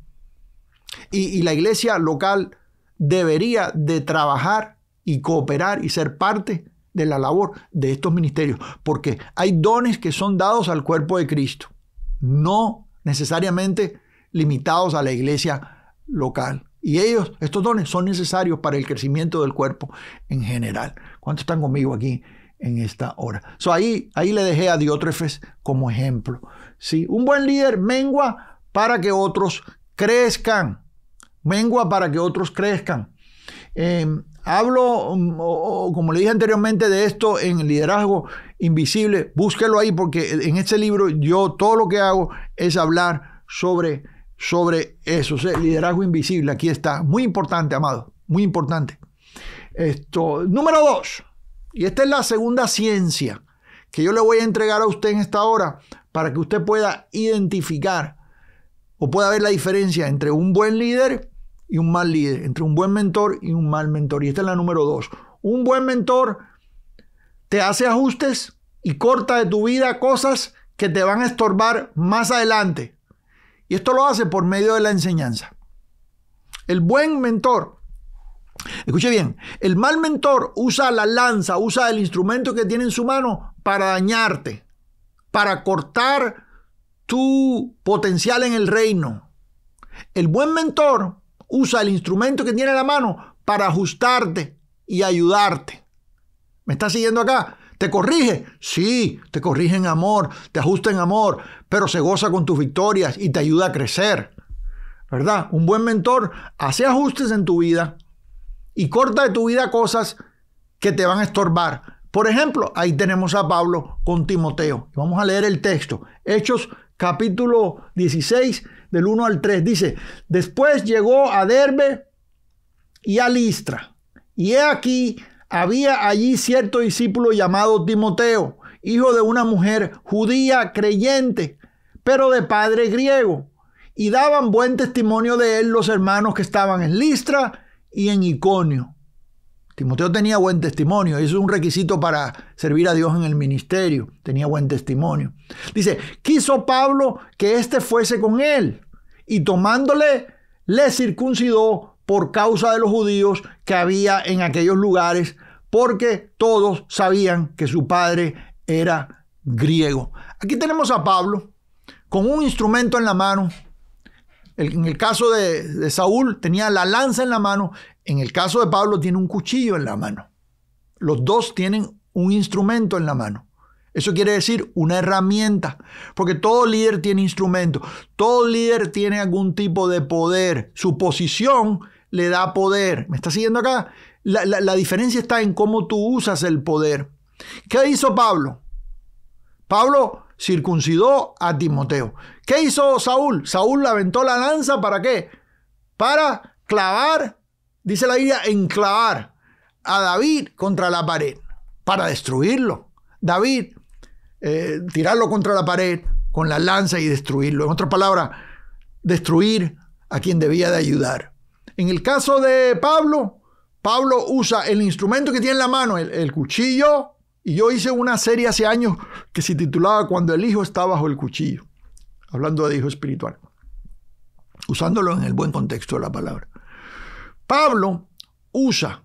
Y, y la iglesia local debería de trabajar y cooperar y ser parte de la labor de estos ministerios, porque hay dones que son dados al cuerpo de Cristo, no necesariamente limitados a la iglesia local. Y ellos, estos dones, son necesarios para el crecimiento del cuerpo en general. ¿Cuántos están conmigo aquí en esta hora? So, ahí, ahí le dejé a Diótrefes como ejemplo. ¿sí? Un buen líder mengua para que otros crezcan. Mengua para que otros crezcan. Em, hablo, mm, como le dije anteriormente, de esto en Liderazgo Invisible. Búsquelo ahí porque en este libro yo todo lo que hago es hablar sobre sobre eso. Liderazgo invisible, aquí está. Muy importante, amado, muy importante. Esto, número dos, y esta es la segunda ciencia que yo le voy a entregar a usted en esta hora para que usted pueda identificar o pueda ver la diferencia entre un buen líder y un mal líder, entre un buen mentor y un mal mentor. Y esta es la número dos. Un buen mentor te hace ajustes y corta de tu vida cosas que te van a estorbar más adelante. Y esto lo hace por medio de la enseñanza. El buen mentor, escuche bien, el mal mentor usa la lanza, usa el instrumento que tiene en su mano para dañarte, para cortar tu potencial en el reino. El buen mentor usa el instrumento que tiene en la mano para ajustarte y ayudarte. ¿Me estás siguiendo acá? ¿Te corrige? Sí, te corrige en amor, te ajusta en amor, pero se goza con tus victorias y te ayuda a crecer. ¿Verdad? Un buen mentor hace ajustes en tu vida y corta de tu vida cosas que te van a estorbar. Por ejemplo, ahí tenemos a Pablo con Timoteo. Vamos a leer el texto. Hechos capítulo 16, del 1 al 3. Dice, después llegó a Derbe y a Listra. Y he aquí había allí cierto discípulo llamado Timoteo, hijo de una mujer judía creyente, pero de padre griego, y daban buen testimonio de él los hermanos que estaban en Listra y en Iconio. Timoteo tenía buen testimonio, eso es un requisito para servir a Dios en el ministerio, tenía buen testimonio. Dice, quiso Pablo que éste fuese con él, y tomándole, le circuncidó por causa de los judíos que había en aquellos lugares, porque todos sabían que su padre era griego. Aquí tenemos a Pablo con un instrumento en la mano. En el caso de, Saúl tenía la lanza en la mano, en el caso de Pablo tiene un cuchillo en la mano. Los dos tienen un instrumento en la mano. Eso quiere decir una herramienta, porque todo líder tiene instrumento, todo líder tiene algún tipo de poder, su posición le da poder. ¿Me está siguiendo acá? La, diferencia está en cómo tú usas el poder. ¿Qué hizo Pablo? Pablo circuncidó a Timoteo. ¿Qué hizo Saúl? Saúl aventó la lanza para qué? Para clavar, dice la Biblia, enclavar a David contra la pared, para destruirlo. David, eh, tirarlo contra la pared con la lanza y destruirlo. En otras palabras, destruir a quien debía de ayudar. En el caso de Pablo, Pablo usa el instrumento que tiene en la mano, el, cuchillo, y yo hice una serie hace años que se titulaba Cuando el Hijo está bajo el cuchillo, hablando de Hijo espiritual, usándolo en el buen contexto de la palabra. Pablo usa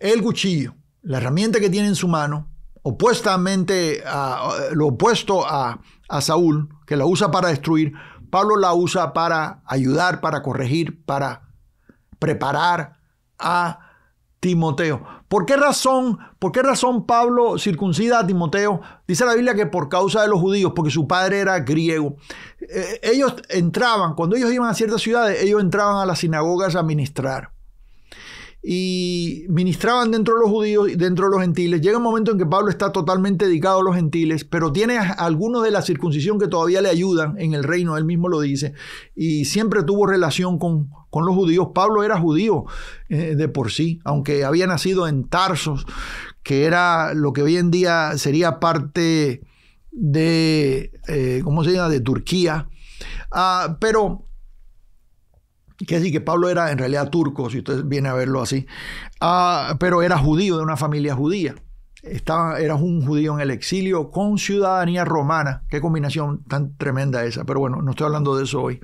el cuchillo, la herramienta que tiene en su mano, opuestamente a, lo opuesto a, a Saúl, que la usa para destruir, Pablo la usa para ayudar, para corregir, para preparar, a Timoteo. ¿Por qué razón? ¿Por qué razón Pablo circuncida a Timoteo? Dice la Biblia que por causa de los judíos, porque su padre era griego. Eh, ellos entraban, cuando ellos iban a ciertas ciudades, ellos entraban a las sinagogas a ministrar y ministraban dentro de los judíos y dentro de los gentiles. Llega un momento en que Pablo está totalmente dedicado a los gentiles, pero tiene algunos de la circuncisión que todavía le ayudan en el reino, él mismo lo dice, y siempre tuvo relación con, los judíos. Pablo era judío eh, de por sí, aunque había nacido en Tarsos, que era lo que hoy en día sería parte de, eh, ¿cómo se llama?, de Turquía. Ah, pero que sí, que Pablo era en realidad turco, si usted viene a verlo así, ah, pero era judío de una familia judía. Estaba, era un judío en el exilio con ciudadanía romana. Qué combinación tan tremenda esa. Pero bueno, no estoy hablando de eso hoy.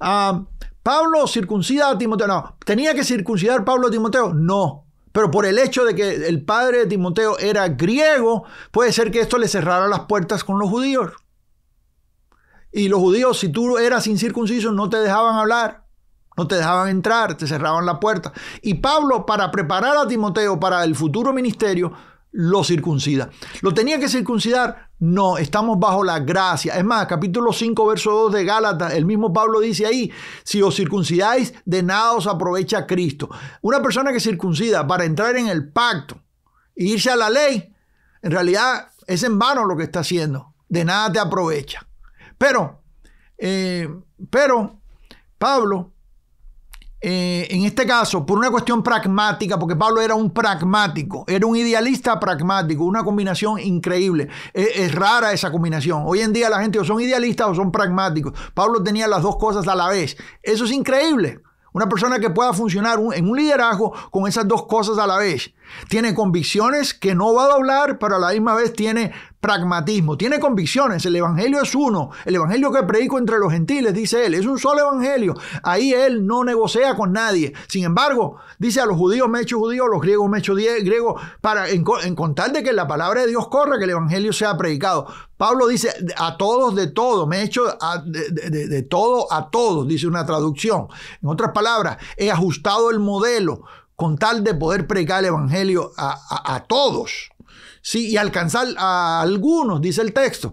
Ah, Pablo circuncida a Timoteo. No, ¿tenía que circuncidar Pablo a Timoteo? No. Pero por el hecho de que el padre de Timoteo era griego, puede ser que esto le cerrara las puertas con los judíos. Y los judíos, si tú eras incircunciso, no te dejaban hablar. No te dejaban entrar, te cerraban la puerta. Y Pablo, para preparar a Timoteo para el futuro ministerio, lo circuncida. ¿Lo tenía que circuncidar? No, estamos bajo la gracia. Es más, capítulo 5, verso 2 de Gálatas, el mismo Pablo dice ahí, si os circuncidáis, de nada os aprovecha Cristo. Una persona que circuncida para entrar en el pacto e irse a la ley, en realidad es en vano lo que está haciendo. De nada te aprovecha. Pero, eh, pero Pablo eh, en este caso, por una cuestión pragmática, porque Pablo era un pragmático, era un idealista pragmático, una combinación increíble. Es, rara esa combinación. Hoy en día la gente o son idealistas o son pragmáticos. Pablo tenía las dos cosas a la vez. Eso es increíble. Una persona que pueda funcionar en un liderazgo con esas dos cosas a la vez. Tiene convicciones que no va a doblar, pero a la misma vez tiene pragmatismo. Tiene convicciones. El Evangelio es uno. El Evangelio que predico entre los gentiles, dice él, es un solo Evangelio. Ahí él no negocia con nadie. Sin embargo, dice a los judíos me he hecho judío, a los griegos me he hecho griego, para, en, contar de que la palabra de Dios corra, que el Evangelio sea predicado. Pablo dice a todos de todo, me he hecho de, de todo a todos, dice una traducción. En otras palabras, he ajustado el modelo con tal de poder predicar el Evangelio a, todos. Sí, y alcanzar a algunos, dice el texto,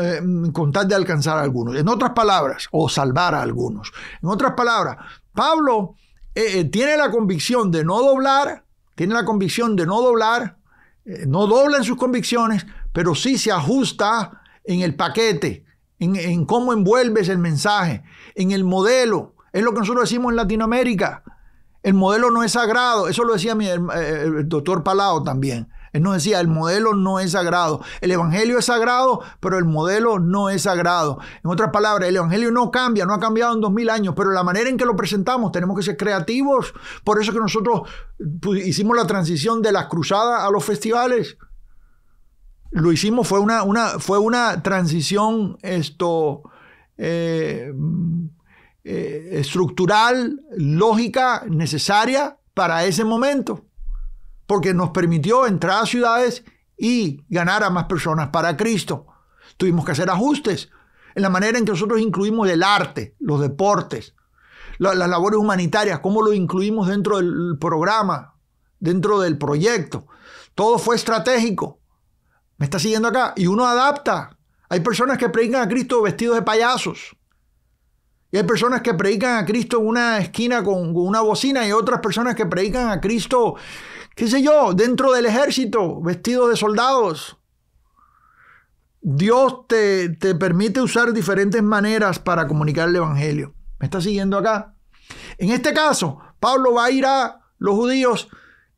eh, con tal de alcanzar a algunos. En otras palabras, o salvar a algunos. En otras palabras, Pablo eh, eh, tiene la convicción de no doblar, tiene la convicción de no doblar, no dobla en sus convicciones, pero sí se ajusta en el paquete, en, en cómo envuelves el mensaje, en el modelo. Es lo que nosotros decimos en Latinoamérica. El modelo no es sagrado. Eso lo decía mi, eh, eh, el, doctor Palao también. Él nos decía, el modelo no es sagrado. El Evangelio es sagrado, pero el modelo no es sagrado. En otras palabras, el Evangelio no cambia, no ha cambiado en dos mil años, pero la manera en que lo presentamos tenemos que ser creativos. Por eso que nosotros pues, hicimos la transición de las cruzadas a los festivales. Lo hicimos, fue una, fue una transición esto, eh, eh, estructural, lógica, necesaria para ese momento, porque nos permitió entrar a ciudades y ganar a más personas para Cristo. Tuvimos que hacer ajustes en la manera en que nosotros incluimos el arte, los deportes, las labores humanitarias, cómo lo incluimos dentro del programa, dentro del proyecto. Todo fue estratégico. ¿Me está siguiendo acá? Y uno adapta. Hay personas que predican a Cristo vestidos de payasos. Y hay personas que predican a Cristo en una esquina con, una bocina y otras personas que predican a Cristo, qué sé yo, dentro del ejército, vestidos de soldados. Dios te, te permite usar diferentes maneras para comunicar el Evangelio. ¿Me está siguiendo acá? En este caso, Pablo va a ir a los judíos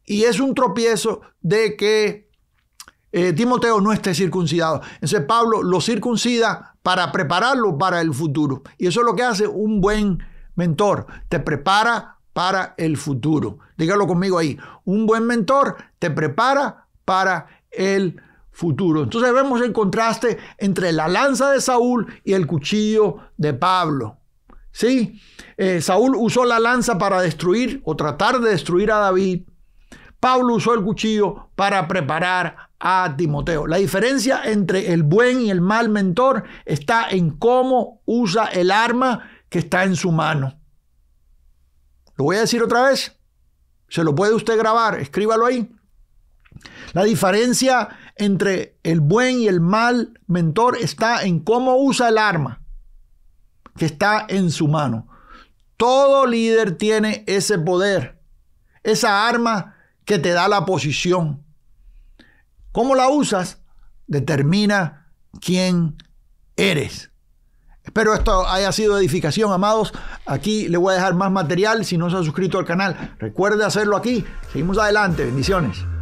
y es un tropiezo de que eh, Timoteo no esté circuncidado. Entonces Pablo lo circuncida para prepararlo para el futuro. Y eso es lo que hace un buen mentor, te prepara para el futuro. Dígalo conmigo ahí, un buen mentor te prepara para el futuro. Entonces vemos el contraste entre la lanza de Saúl y el cuchillo de Pablo. ¿Sí? Eh, Saúl usó la lanza para destruir o tratar de destruir a David. Pablo usó el cuchillo para preparar a Timoteo. La diferencia entre el buen y el mal mentor está en cómo usa el arma que está en su mano. Lo voy a decir otra vez. Se lo puede usted grabar, escríbalo ahí. La diferencia entre el buen y el mal mentor está en cómo usa el arma que está en su mano. Todo líder tiene ese poder, esa arma que te da la posición Cómo la usas determina quién eres. Espero esto haya sido edificación, amados. Aquí le voy a dejar más material si no se ha suscrito al canal. Recuerde hacerlo aquí. Seguimos adelante. Bendiciones.